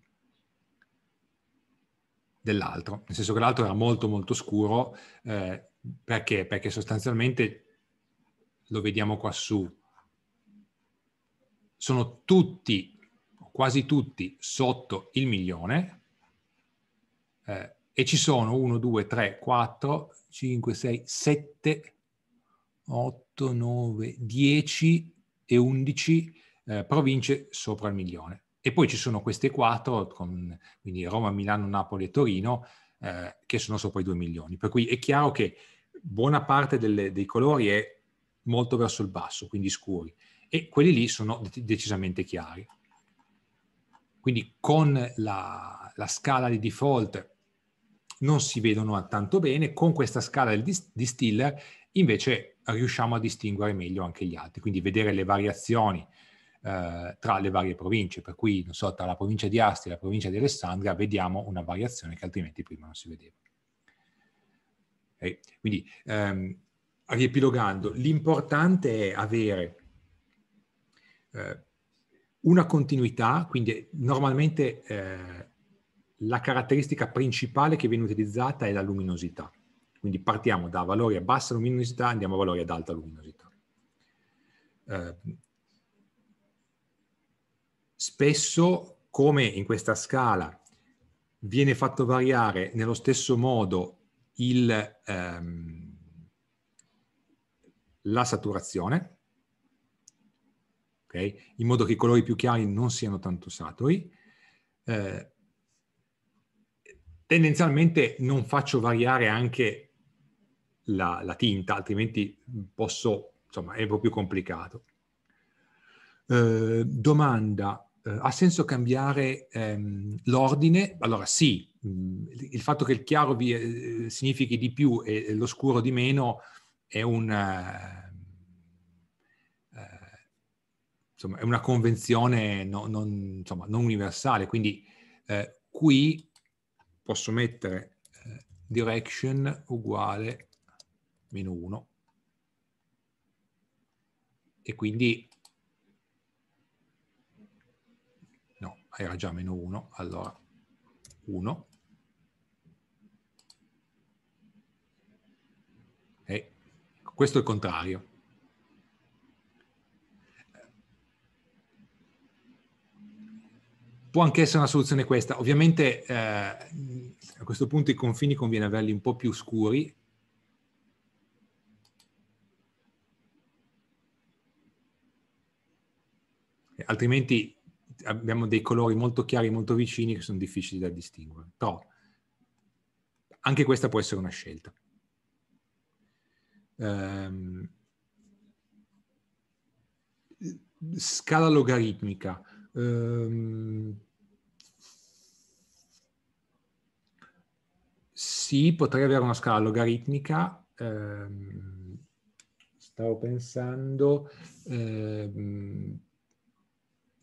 dell'altro, nel senso che l'altro era molto molto scuro, eh, perché? Perché sostanzialmente, lo vediamo qua su, sono tutti, quasi tutti, sotto il milione, eh, e ci sono 1, 2, 3, 4, 5, 6, 7, 8, 9, 10 e 11 eh, province sopra il milione. E poi ci sono queste quattro, con, quindi Roma, Milano, Napoli e Torino, eh, che sono sopra i 2 milioni. Per cui è chiaro che buona parte delle, dei colori è molto verso il basso, quindi scuri, e quelli lì sono decisamente chiari. Quindi con la, la scala di default non si vedono tanto bene, con questa scala di, di Stiller invece riusciamo a distinguere meglio anche gli altri, quindi vedere le variazioni eh, tra le varie province, per cui non so, tra la provincia di Asti e la provincia di Alessandria vediamo una variazione che altrimenti prima non si vedeva. Okay. Quindi, ehm, riepilogando, l'importante è avere eh, una continuità, quindi normalmente eh, la caratteristica principale che viene utilizzata è la luminosità. Quindi partiamo da valori a bassa luminosità, andiamo a valori ad alta luminosità. Eh, Spesso, come in questa scala, viene fatto variare nello stesso modo il, ehm, la saturazione, okay? in modo che i colori più chiari non siano tanto saturi. Eh, tendenzialmente non faccio variare anche la, la, tinta, altrimenti posso, insomma, è un po' più complicato. Eh, domanda, eh, ha senso cambiare ehm, l'ordine? Allora sì, mm, il fatto che il chiaro vi, eh, significhi di più e l'oscuro di meno è una, eh, eh, insomma, è una convenzione no, non, insomma, non, universale, quindi eh, qui posso mettere eh, direction uguale meno 1 e quindi era già meno 1, allora 1 e questo è il contrario. Può anche essere una soluzione questa. Ovviamente eh, a questo punto i confini conviene averli un po' più scuri altrimenti abbiamo dei colori molto chiari, molto vicini che sono difficili da distinguere. Però anche questa può essere una scelta. Um, scala logaritmica. Um, sì, potrei avere una scala logaritmica. Um, stavo pensando... Um,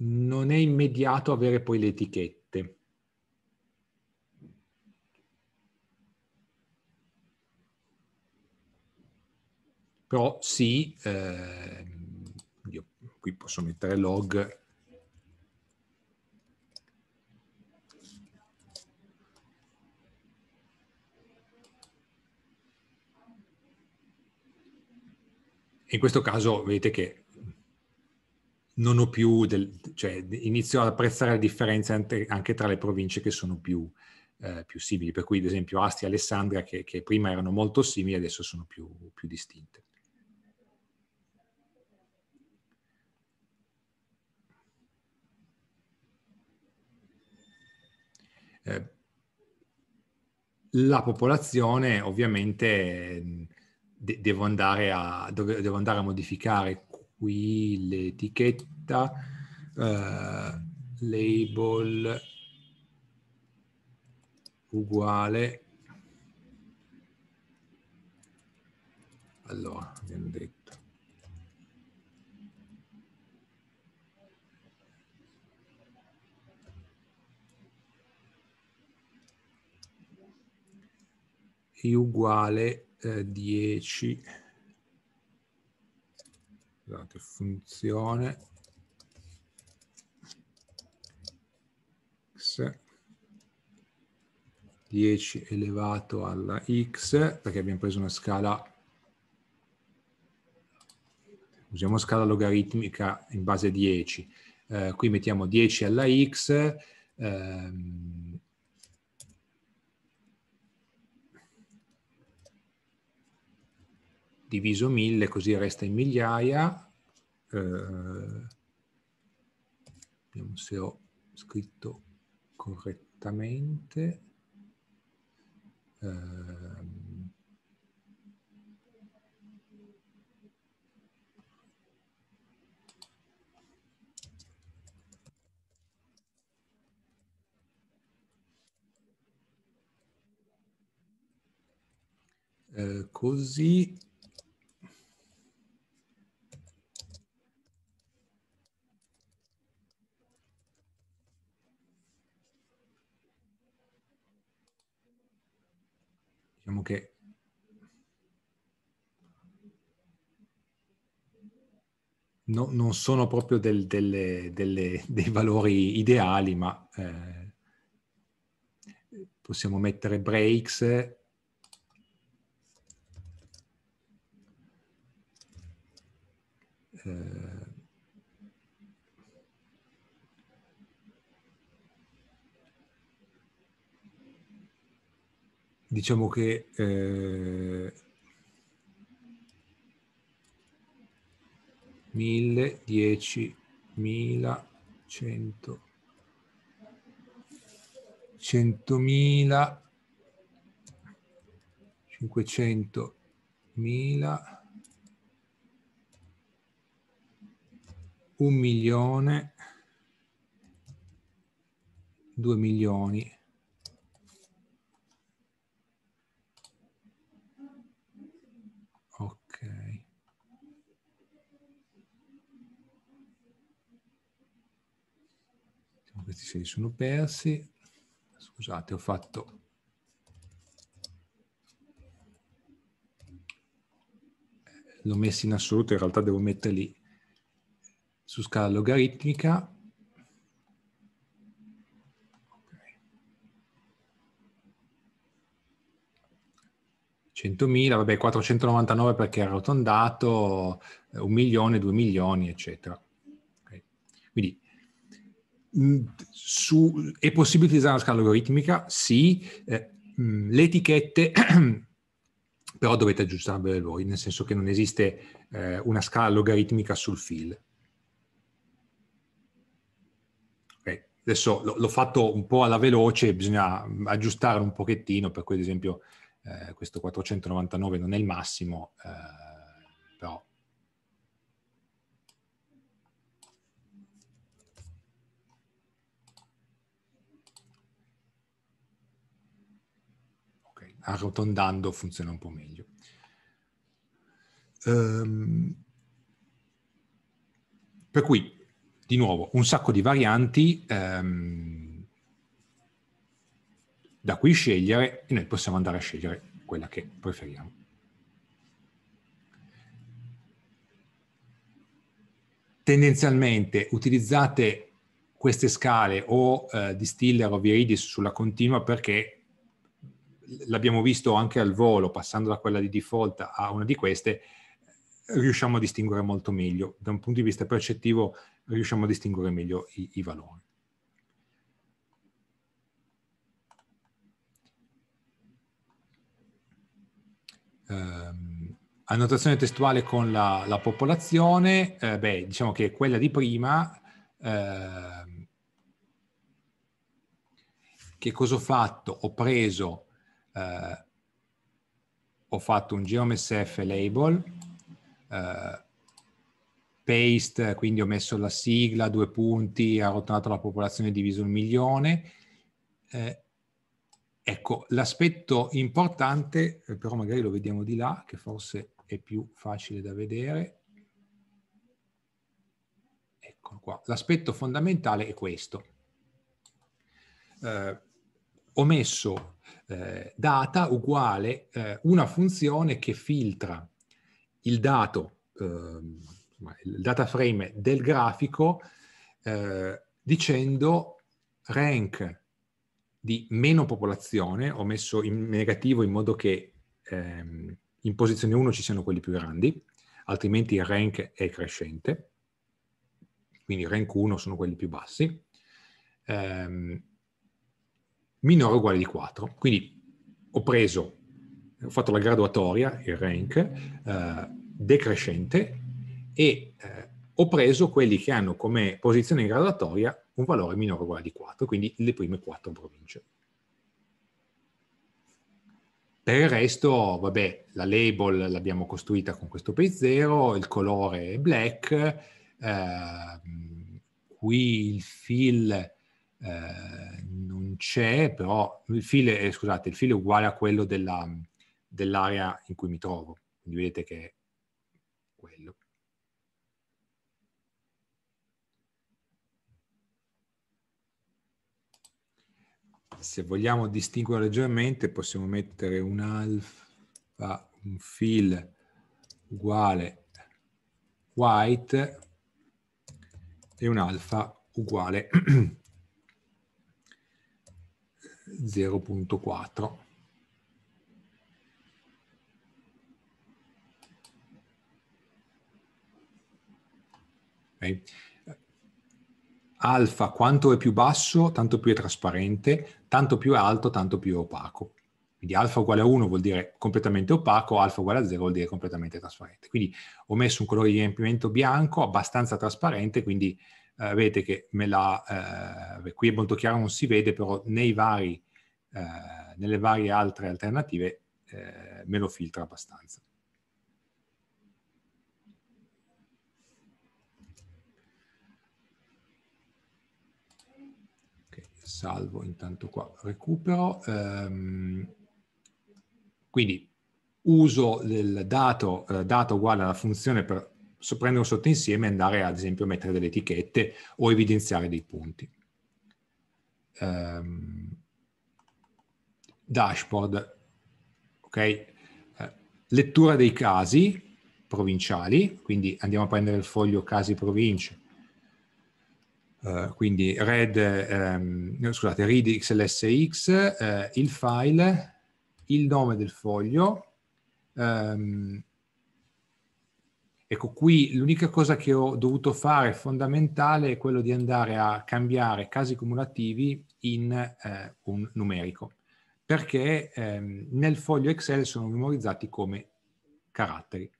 non è immediato avere poi le etichette. Però sì, eh, io qui posso mettere log in questo caso vedete che non ho più, del, cioè inizio ad apprezzare le differenze anche tra le province che sono più, eh, più simili, per cui ad esempio Asti e Alessandria che, che, prima erano molto simili adesso sono più, più distinte. Eh, la popolazione ovviamente mm, devo, andare a, devo andare a modificare qui l'etichetta eh, label uguale allora abbiamo detto uguale eh, scusate, funzione x 10 elevato alla x, perché abbiamo preso una scala, usiamo scala logaritmica in base 10, eh, qui mettiamo 10 alla x, ehm, diviso 1000 così resta in migliaia. Eh, vediamo se ho scritto correttamente. Eh, eh così diciamo che no, non sono proprio del, delle, delle, dei valori ideali, ma eh, possiamo mettere breaks eh, diciamo che eh, mille, 1000, 10, 1000, 100, 100.000, 500, un milione, due milioni. questi se li sono persi. Scusate, ho fatto... L'ho messo in assoluto, in realtà devo metterli su scala logaritmica. Okay. 100.000, vabbè 499 perché è arrotondato, 1 milione, 2 milioni, eccetera. Su, è possibile utilizzare una scala logaritmica? Sì. Eh, le etichette, però dovete aggiustarvele voi, nel senso che non esiste eh, una scala logaritmica sul fill. Okay. Adesso l'ho fatto un po' alla veloce, bisogna aggiustare un pochettino, per cui ad esempio eh, questo 499 non è il massimo, eh, arrotondando funziona un po' meglio. Um, per cui, di nuovo, un sacco di varianti um, da cui scegliere e noi possiamo andare a scegliere quella che preferiamo. Tendenzialmente utilizzate queste scale o eh, di o Viridis sulla continua perché l'abbiamo visto anche al volo, passando da quella di default a una di queste, riusciamo a distinguere molto meglio. Da un punto di vista percettivo riusciamo a distinguere meglio i, i valori. Um, annotazione testuale con la, la popolazione, eh, beh, diciamo che quella di prima, eh, che cosa ho fatto? Ho preso eh, ho fatto un geomsf label, eh, paste, quindi ho messo la sigla, due punti, ha rotolato la popolazione diviso un milione. Eh, ecco, l'aspetto importante, eh, però magari lo vediamo di là, che forse è più facile da vedere. Eccolo qua. L'aspetto fondamentale è questo. Eh, ho messo eh, data uguale eh, una funzione che filtra il dato, ehm, insomma, il data frame del grafico eh, dicendo rank di meno popolazione, ho messo in negativo in modo che ehm, in posizione 1 ci siano quelli più grandi, altrimenti il rank è crescente, quindi rank 1 sono quelli più bassi, ehm, minore o uguale di 4. Quindi ho preso, ho fatto la graduatoria, il rank, eh, decrescente e eh, ho preso quelli che hanno come posizione in graduatoria un valore minore o uguale di 4, quindi le prime 4 province. Per il resto, vabbè, la label l'abbiamo costruita con questo page 0, il colore è black, eh, qui il fill Ehm, non c'è, però il file, è, scusate, il file è uguale a quello della, dell'area in cui mi trovo, quindi vedete che è quello. Se vogliamo distinguere leggermente possiamo mettere un alfa, un fill uguale white e un alfa uguale 0.4. Okay. Alfa, quanto è più basso, tanto più è trasparente, tanto più è alto, tanto più è opaco. Quindi alfa uguale a 1 vuol dire completamente opaco, alfa uguale a 0 vuol dire completamente trasparente. Quindi ho messo un colore di riempimento bianco abbastanza trasparente, quindi eh, vedete che me la, eh, qui è molto chiaro, non si vede, però vari, eh, nelle varie altre alternative eh, me lo filtra abbastanza. salvo intanto qua, recupero. Um, quindi uso del dato, eh, dato uguale alla funzione per prendere un sottoinsieme e andare ad esempio a mettere delle etichette o evidenziare dei punti. Um, dashboard, ok? Uh, lettura dei casi provinciali, quindi andiamo a prendere il foglio casi province, uh, quindi red, um, scusate, read xlsx, uh, eh, il file, il nome del foglio, um, Ecco, qui l'unica cosa che ho dovuto fare fondamentale è quello di andare a cambiare casi cumulativi in eh, un numerico, perché ehm, nel foglio Excel sono memorizzati come caratteri.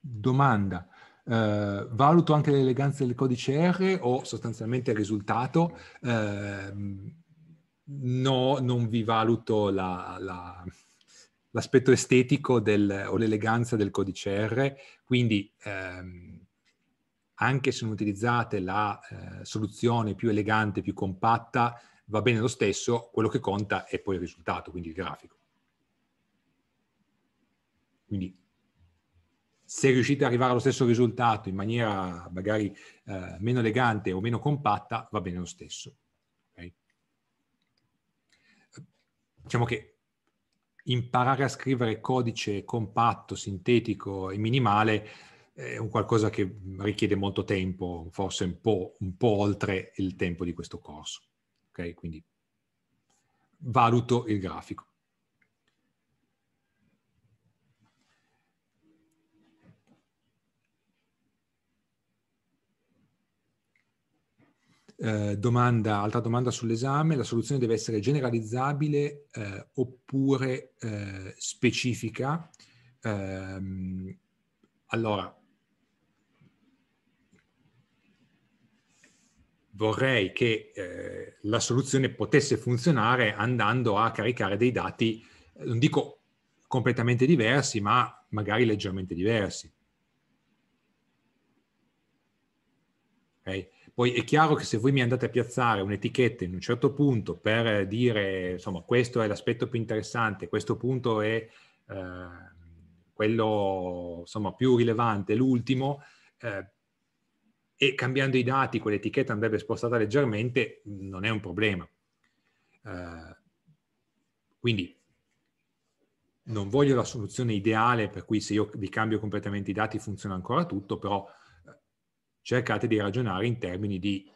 Domanda. Uh, valuto anche l'eleganza del codice R o sostanzialmente il risultato. Uh, no, non vi valuto la, la, l'aspetto estetico del, o l'eleganza del codice R, quindi ehm, anche se non utilizzate la eh, soluzione più elegante, più compatta, va bene lo stesso, quello che conta è poi il risultato, quindi il grafico. Quindi se riuscite ad arrivare allo stesso risultato in maniera magari eh, meno elegante o meno compatta, va bene lo stesso. diciamo che imparare a scrivere codice compatto, sintetico e minimale è un qualcosa che richiede molto tempo, forse un po', un po oltre il tempo di questo corso. Ok, quindi valuto il grafico. Eh, domanda, altra domanda sull'esame, la soluzione deve essere generalizzabile eh, oppure eh, specifica. Ehm, allora, vorrei che eh, la soluzione potesse funzionare andando a caricare dei dati, eh, non dico completamente diversi, ma magari leggermente diversi. Okay? Poi è chiaro che se voi mi andate a piazzare un'etichetta in un certo punto per dire, insomma, questo è l'aspetto più interessante, questo punto è eh, quello insomma, più rilevante, l'ultimo, eh, e cambiando i dati quell'etichetta andrebbe spostata leggermente, non è un problema. Eh, quindi non voglio la soluzione ideale per cui se io vi cambio completamente i dati funziona ancora tutto, però cercate di ragionare in termini di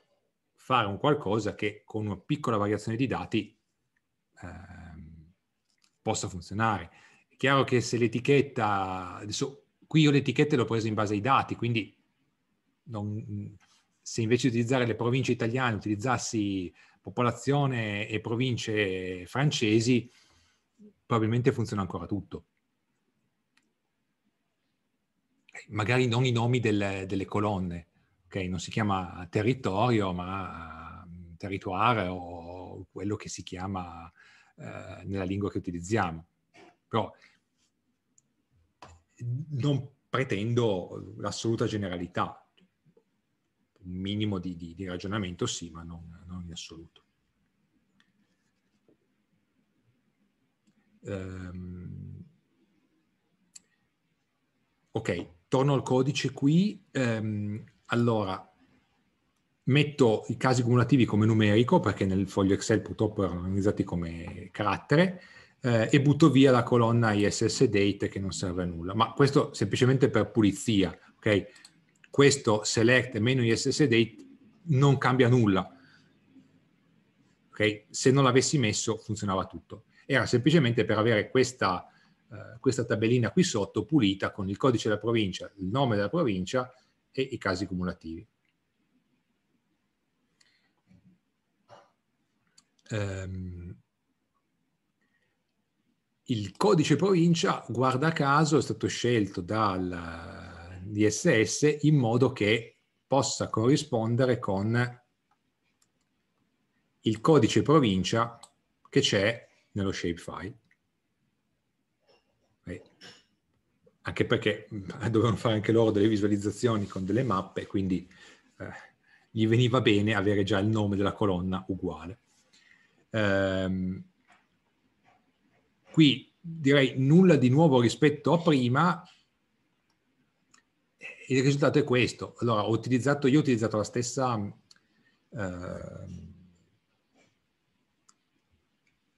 fare un qualcosa che con una piccola variazione di dati eh, possa funzionare. È chiaro che se l'etichetta, adesso qui io l'etichetta l'ho presa in base ai dati, quindi non, se invece di utilizzare le province italiane utilizzassi popolazione e province francesi, probabilmente funziona ancora tutto. Magari non i nomi delle, delle colonne, okay? non si chiama territorio, ma mhmm, territoire o quello che si chiama eh, nella lingua che utilizziamo. Però mhmm, non pretendo l'assoluta generalità, un minimo di, di, di ragionamento sì, ma non, non in assoluto. Um, ok, torno al codice qui. Um, allora, metto i casi cumulativi come numerico, perché nel foglio Excel purtroppo erano organizzati come carattere, eh, e butto via la colonna ISS date che non serve a nulla. Ma questo semplicemente per pulizia, ok? Questo select meno ISS date non cambia nulla. Okay? Se non l'avessi messo funzionava tutto. Era semplicemente per avere questa, eh, questa tabellina qui sotto pulita con il codice della provincia, il nome della provincia, e i casi cumulativi. Um, il codice provincia, guarda caso, è stato scelto dal eh, DSS in modo che possa corrispondere con il codice provincia che c'è nello shapefile. anche perché mm, dovevano fare anche loro delle visualizzazioni con delle mappe, quindi eh, gli veniva bene avere già il nome della colonna uguale. Ehm, qui direi nulla di nuovo rispetto a prima, eh, il risultato è questo. Allora, ho utilizzato, io ho utilizzato la stessa... Eh,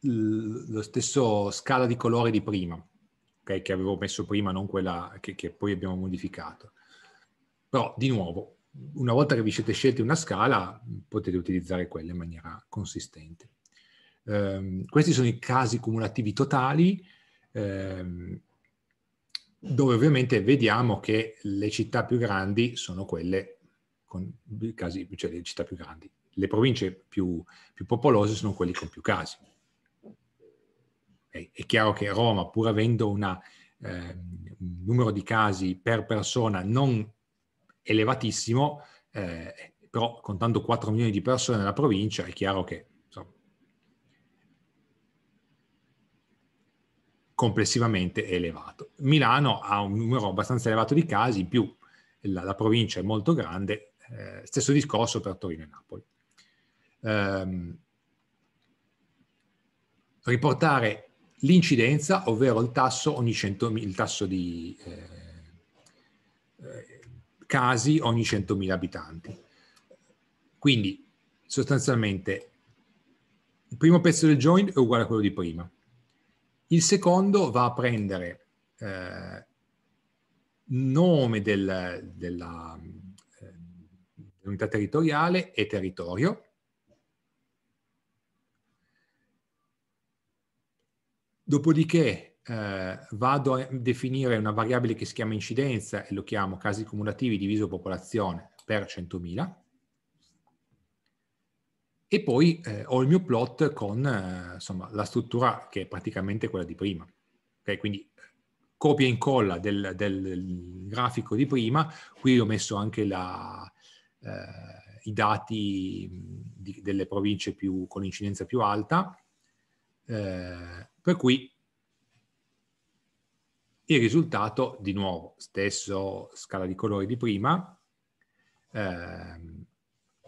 lo stesso scala di colore di prima okay, che avevo messo prima, non quella che, che poi abbiamo modificato. Però, di nuovo, una volta che vi siete scelti una scala, potete utilizzare quella in maniera consistente. Um, questi sono i casi cumulativi totali, um, dove ovviamente vediamo che le città più grandi sono quelle con casi, cioè le città più grandi. Le province più, più popolose sono quelle con più casi. È chiaro che Roma, pur avendo una, eh, un numero di casi per persona non elevatissimo, eh, però contando 4 milioni di persone nella provincia, è chiaro che insomma, complessivamente è elevato. Milano ha un numero abbastanza elevato di casi, in più la, la provincia è molto grande, eh, stesso discorso per Torino e Napoli. Ehm, riportare L'incidenza, ovvero il tasso, ogni 100, il tasso di eh, eh casi ogni 100.000 abitanti. Quindi sostanzialmente il primo pezzo del join è uguale a quello di prima. Il secondo va a prendere eh, nome del, della eh, territoriale e territorio Dopodiché eh, vado a definire una variabile che si chiama incidenza e lo chiamo casi cumulativi diviso popolazione per 100.000 e poi eh, ho il mio plot con eh, insomma, la struttura che è praticamente quella di prima. Okay? Quindi copia e incolla del, del, grafico di prima, qui ho messo anche la, eh, i dati di, delle province più, con incidenza più alta, eh, per cui il risultato, di nuovo, stesso scala di colori di prima, ehm,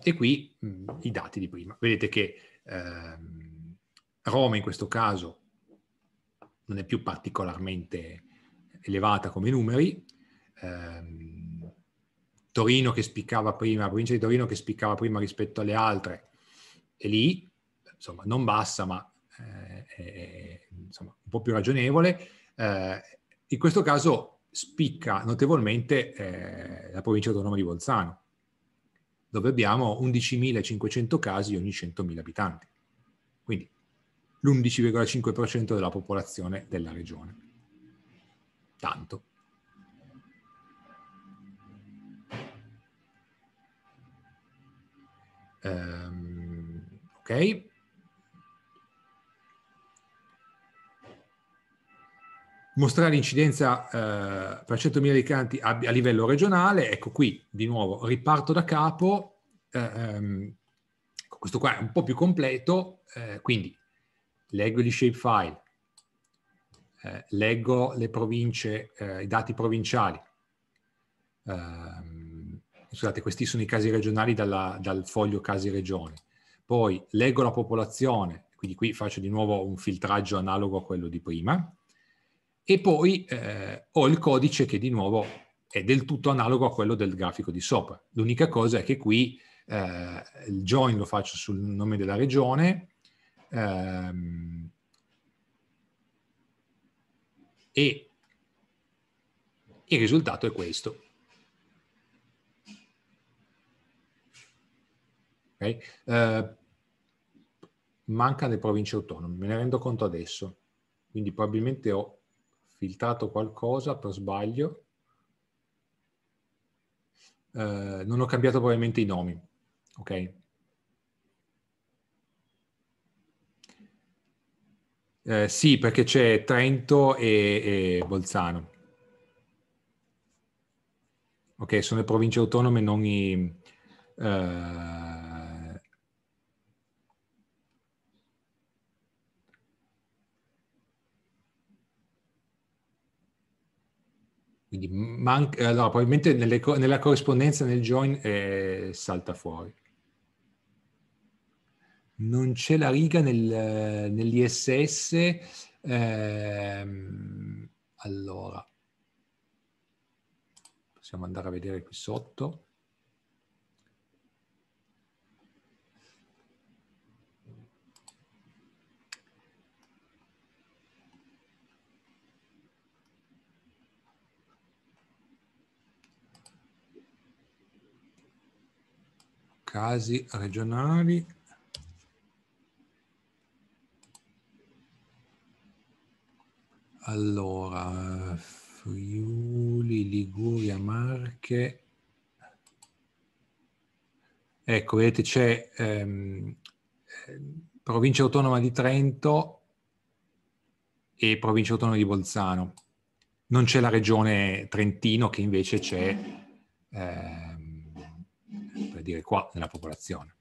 e qui mh, i dati di prima. Vedete che ehm, Roma in questo caso non è più particolarmente elevata come numeri, ehm, Torino che spiccava prima, la provincia di Torino che spiccava prima rispetto alle altre, e lì, insomma, non bassa, ma eh, è, insomma, un po' più ragionevole. Eh, in questo caso spicca notevolmente eh, la provincia autonoma di Bolzano, dove abbiamo 11.500 casi ogni 100.000 abitanti, quindi l'11,5% della popolazione della regione. Tanto. Um, ok? mostrare l'incidenza eh, per 100.000 abitanti a, a, livello regionale, ecco qui di nuovo riparto da capo, eh, ehm, questo qua è un po' più completo, eh, quindi leggo gli shapefile, eh, leggo le province, eh, i dati provinciali, ehm, scusate questi sono i casi regionali dalla, dal foglio casi regione, poi leggo la popolazione, quindi qui faccio di nuovo un filtraggio analogo a quello di prima, e poi eh, ho il codice che di nuovo è del tutto analogo a quello del grafico di sopra. L'unica cosa è che qui eh, il join lo faccio sul nome della regione ehm, e il risultato è questo. Okay? Eh, mancano le province autonome, me ne rendo conto adesso, quindi probabilmente ho filtrato qualcosa per sbaglio. Eh, non ho cambiato probabilmente i nomi, ok? Eh, sì, perché c'è Trento e, e, Bolzano. Ok, sono le province autonome, non i... Eh, Quindi man- eh, allora, probabilmente nelle, nella corrispondenza nel join eh, salta fuori. Non c'è la riga nel, eh, nell'ISS. Ehm, allora, possiamo andare a vedere qui sotto. casi regionali. Allora, Friuli, Liguria, Marche. Ecco, vedete c'è ehm, eh, provincia autonoma di Trento e provincia autonoma di Bolzano. Non c'è la regione Trentino che invece c'è eh, vorrei dire qua, nella popolazione.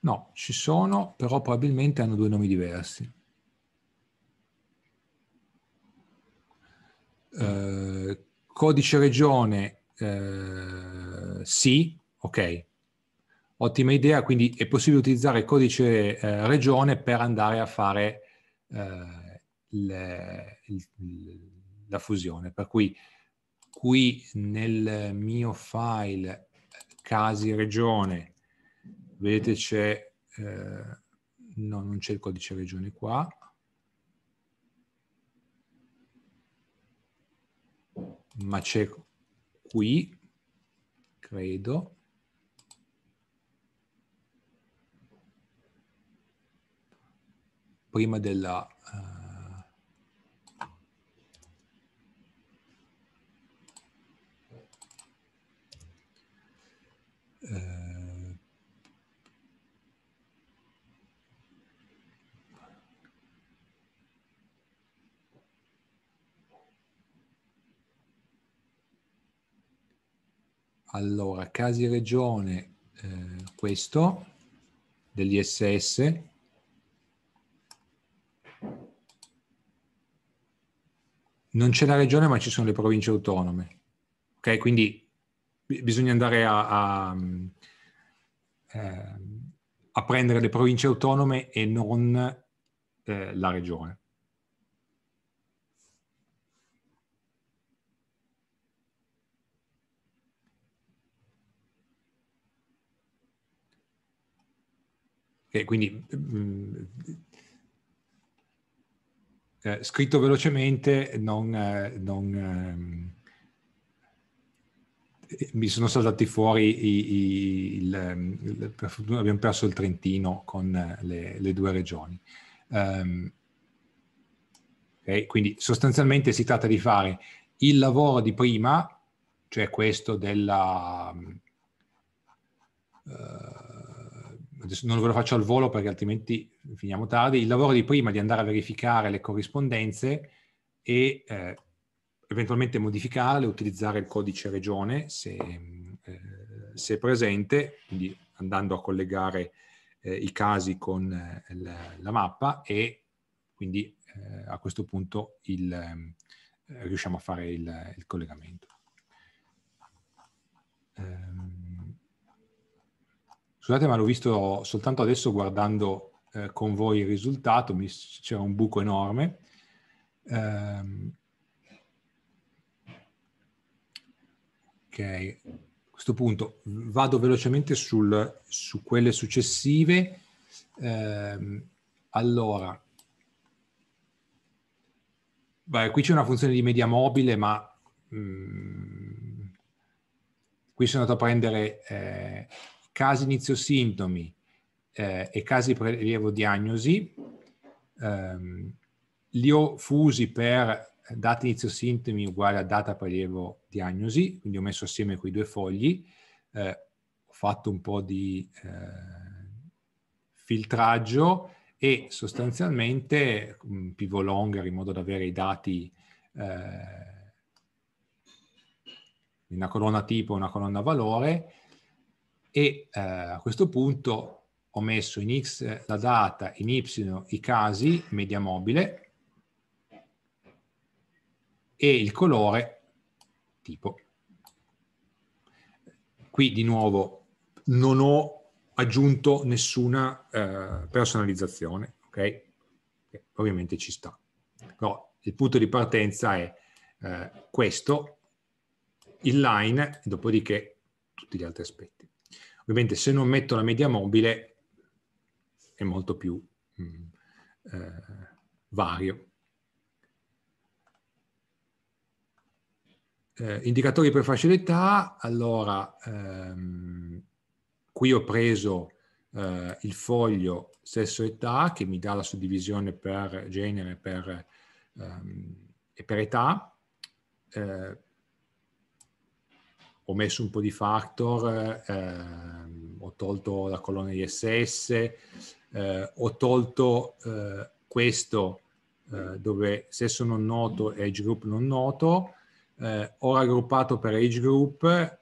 No, ci sono, però probabilmente hanno due nomi diversi. Eh, codice regione, eh, sì, ok, ottima idea, quindi è possibile utilizzare il codice eh, regione per andare a fare eh, le, il, la fusione. Per cui qui nel mio file casi regione, vedete c'è, eh, no, non c'è il codice regione qua, ma c'è qui, credo. Prima della, uh, Allora, casi regione, eh, questo SS. Non c'è la regione, ma ci sono le province autonome. Ok, quindi bisogna andare a, a, ehm, a prendere le province autonome e non eh, la regione. E quindi mh, mm, eh, scritto velocemente non, eh, non, eh, mi sono saltati fuori i, i, il, il, per fortuna abbiamo perso il Trentino con eh, le, le due regioni. Um, okay, quindi sostanzialmente si tratta di fare il lavoro di prima, cioè questo della... Uh, non ve lo faccio al volo perché altrimenti finiamo tardi, il lavoro di prima di andare a verificare le corrispondenze e eh, eventualmente modificarle, utilizzare il codice regione se, eh, se presente, quindi andando a collegare eh, i casi con eh, la, la, mappa e quindi eh, a questo punto il, eh, riusciamo a fare il, il collegamento. Um, Scusate, ma l'ho visto soltanto adesso guardando eh, con voi il risultato, mi, c'era un buco enorme. Um, ok, a questo punto vado velocemente sul, su quelle successive. Um, allora, beh, qui c'è una funzione di media mobile, ma um, qui sono andato a prendere... Eh, casi inizio sintomi eh, e casi prelievo diagnosi, ehm, li ho fusi per data inizio sintomi uguale a data prelievo diagnosi, quindi ho messo assieme quei due fogli, eh, ho fatto un po' di eh, filtraggio e sostanzialmente un mm, pivot longer in modo da avere i dati eh, una colonna tipo e una colonna valore e eh, a questo punto ho messo in X la data, in Y i casi, media mobile e il colore tipo. Qui di nuovo non ho aggiunto nessuna eh, personalizzazione, ok? ovviamente ci sta. Però il punto di partenza è eh, questo, il line, dopodiché tutti gli altri aspetti. Ovviamente se non metto la media mobile è molto più mh, mm, eh, vario. Eh, indicatori per fasce d'età, allora ehm, qui ho preso eh, il foglio sesso età che mi dà la suddivisione per genere per, ehm, e per età. Eh, ho messo un po' di factor, ehm, ho tolto la colonna ISS, eh, ho tolto eh, questo eh, dove sesso non noto e age group non noto, eh, ho raggruppato per age group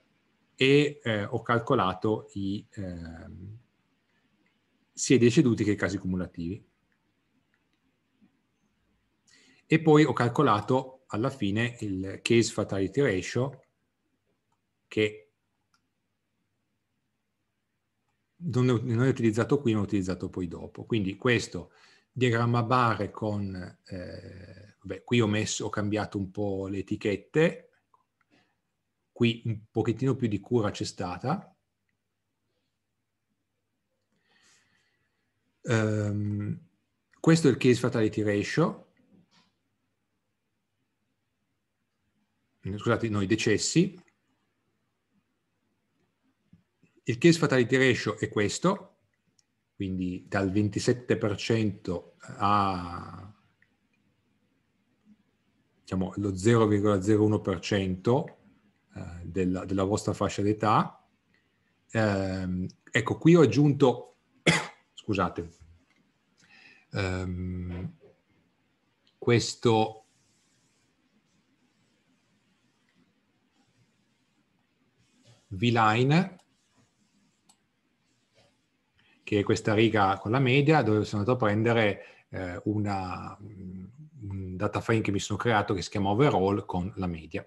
e eh, ho calcolato i, ehm, sia i deceduti che i casi cumulativi. E poi ho calcolato alla fine il case fatality ratio, che non è, utilizzato qui ma è utilizzato poi dopo. Quindi questo diagramma barre con, eh, vabbè, qui ho, messo, ho cambiato un po' le etichette, qui un pochettino più di cura c'è stata. Um, questo è il case fatality ratio, scusate, no, i decessi, il case fatality ratio è questo, quindi dal 27% a diciamo, lo 0,01% eh, della, della, vostra fascia d'età. Ehm, ecco, qui ho aggiunto, scusate, ehm, questo V-line che è questa riga con la media, dove sono andato a prendere eh, una, un data frame che mi sono creato che si chiama overall con la media.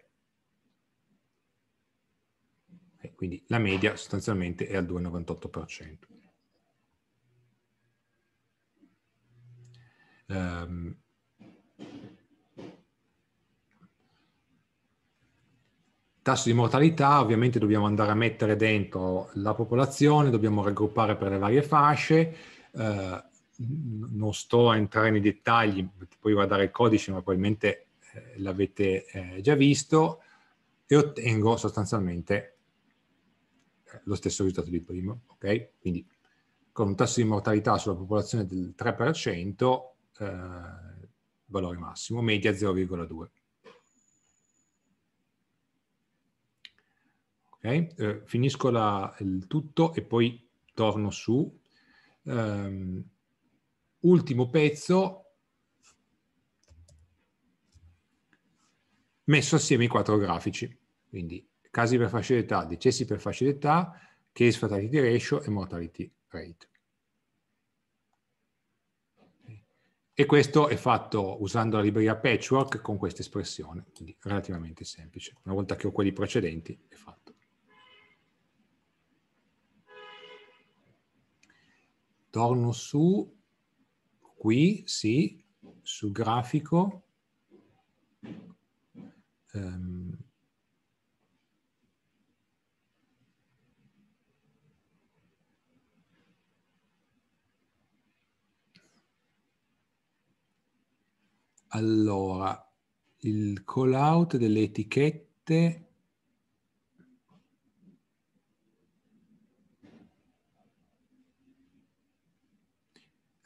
E eh, quindi la media sostanzialmente è al 2,98%. Um, Tasso di mortalità, ovviamente dobbiamo andare a mettere dentro la popolazione, dobbiamo raggruppare per le varie fasce, eh, non sto a entrare nei dettagli, puoi guardare il codice, ma probabilmente eh, l'avete eh, già visto, e ottengo sostanzialmente eh, lo stesso risultato di prima, ok? Quindi con un tasso di mortalità sulla popolazione del 3%, eh, valore massimo, media 0,2. Okay? Eh, finisco la, il tutto e poi torno su. Um, ultimo pezzo, messo assieme i quattro grafici, quindi casi per fascia d'età, decessi per fascia d'età, case fatality ratio e mortality rate. E questo è fatto usando la libreria patchwork con questa espressione, quindi relativamente semplice. Una volta che ho quelli precedenti è fatto. torno su, qui, sì, su grafico. Um, allora, il call out delle etichette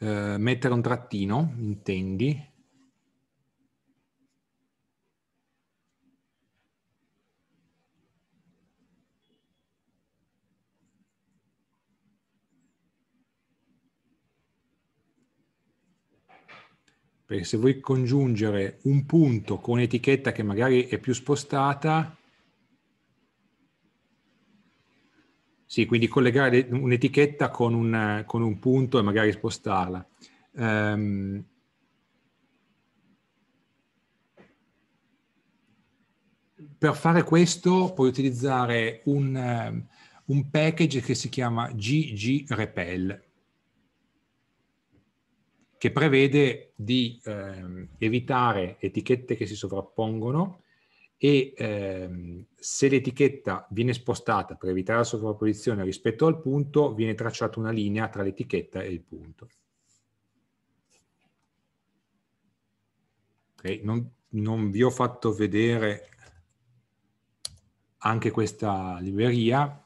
eh, mettere un trattino, intendi? Perché se vuoi congiungere un punto con un'etichetta che magari è più spostata, Sì, quindi collegare un'etichetta con un, con un punto e magari spostarla. Um, per fare questo puoi utilizzare un, un package che si chiama GG Repel, che prevede di um, evitare etichette che si sovrappongono e ehm, se l'etichetta viene spostata per evitare la sovrapposizione rispetto al punto, viene tracciata una linea tra l'etichetta e il punto. Okay, non, non vi ho fatto vedere anche questa libreria,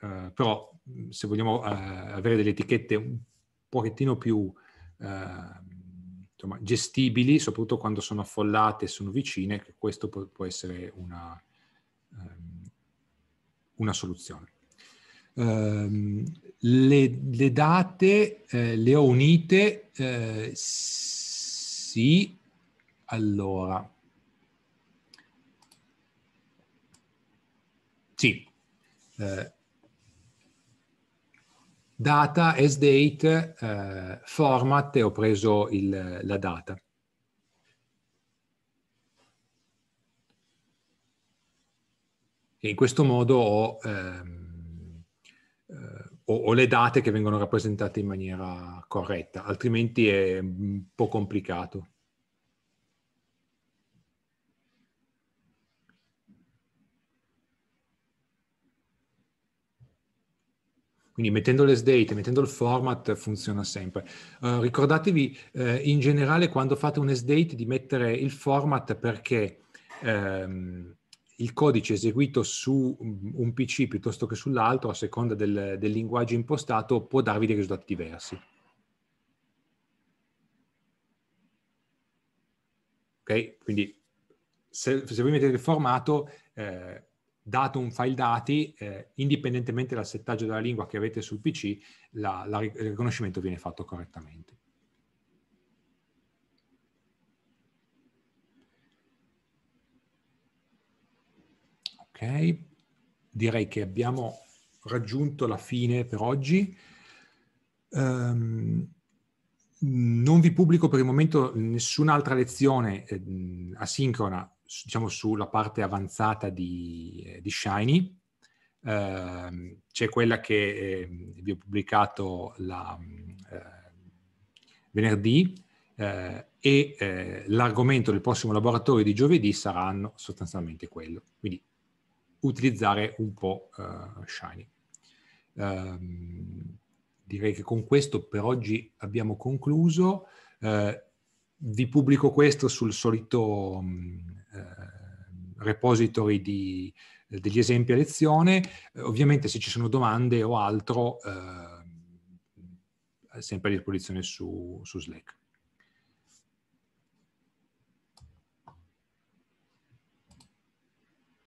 eh, però se vogliamo eh, avere delle etichette un pochettino più eh, insomma, gestibili, soprattutto quando sono affollate e sono vicine, che questo può, può essere una, um, una soluzione. Um, le, le, date eh, le ho unite, eh, sì, allora. Sì, eh, data as date eh, format e ho preso il, la data. E in questo modo ho, ehm, eh, ho, ho, le date che vengono rappresentate in maniera corretta, altrimenti è un po' complicato. Quindi mettendo le date, mettendo il format funziona sempre. Uh, ricordatevi uh, in generale quando fate un sdate di mettere il format perché um, il codice eseguito su mm, un PC piuttosto che sull'altro, a seconda del, del linguaggio impostato, può darvi dei risultati diversi. Ok? Quindi se, se voi mettete il formato, eh, dato un file dati, eh, indipendentemente dal settaggio della lingua che avete sul PC, la, la, il riconoscimento viene fatto correttamente. Ok, direi che abbiamo raggiunto la fine per oggi. Um, non vi pubblico per il momento nessun'altra lezione eh, asincrona diciamo, sulla parte avanzata di, eh, di Shiny. Eh, c'è quella che eh, vi ho pubblicato la, eh, venerdì eh, e l'argomento del prossimo laboratorio di giovedì saranno sostanzialmente quello. Quindi utilizzare un po' Shiny. Ehm, direi che con questo per oggi abbiamo concluso vi pubblico questo sul solito mm, repository di, eh, degli esempi a lezione. Eh, ovviamente se ci sono domande o altro, eh, sempre a disposizione su, su Slack.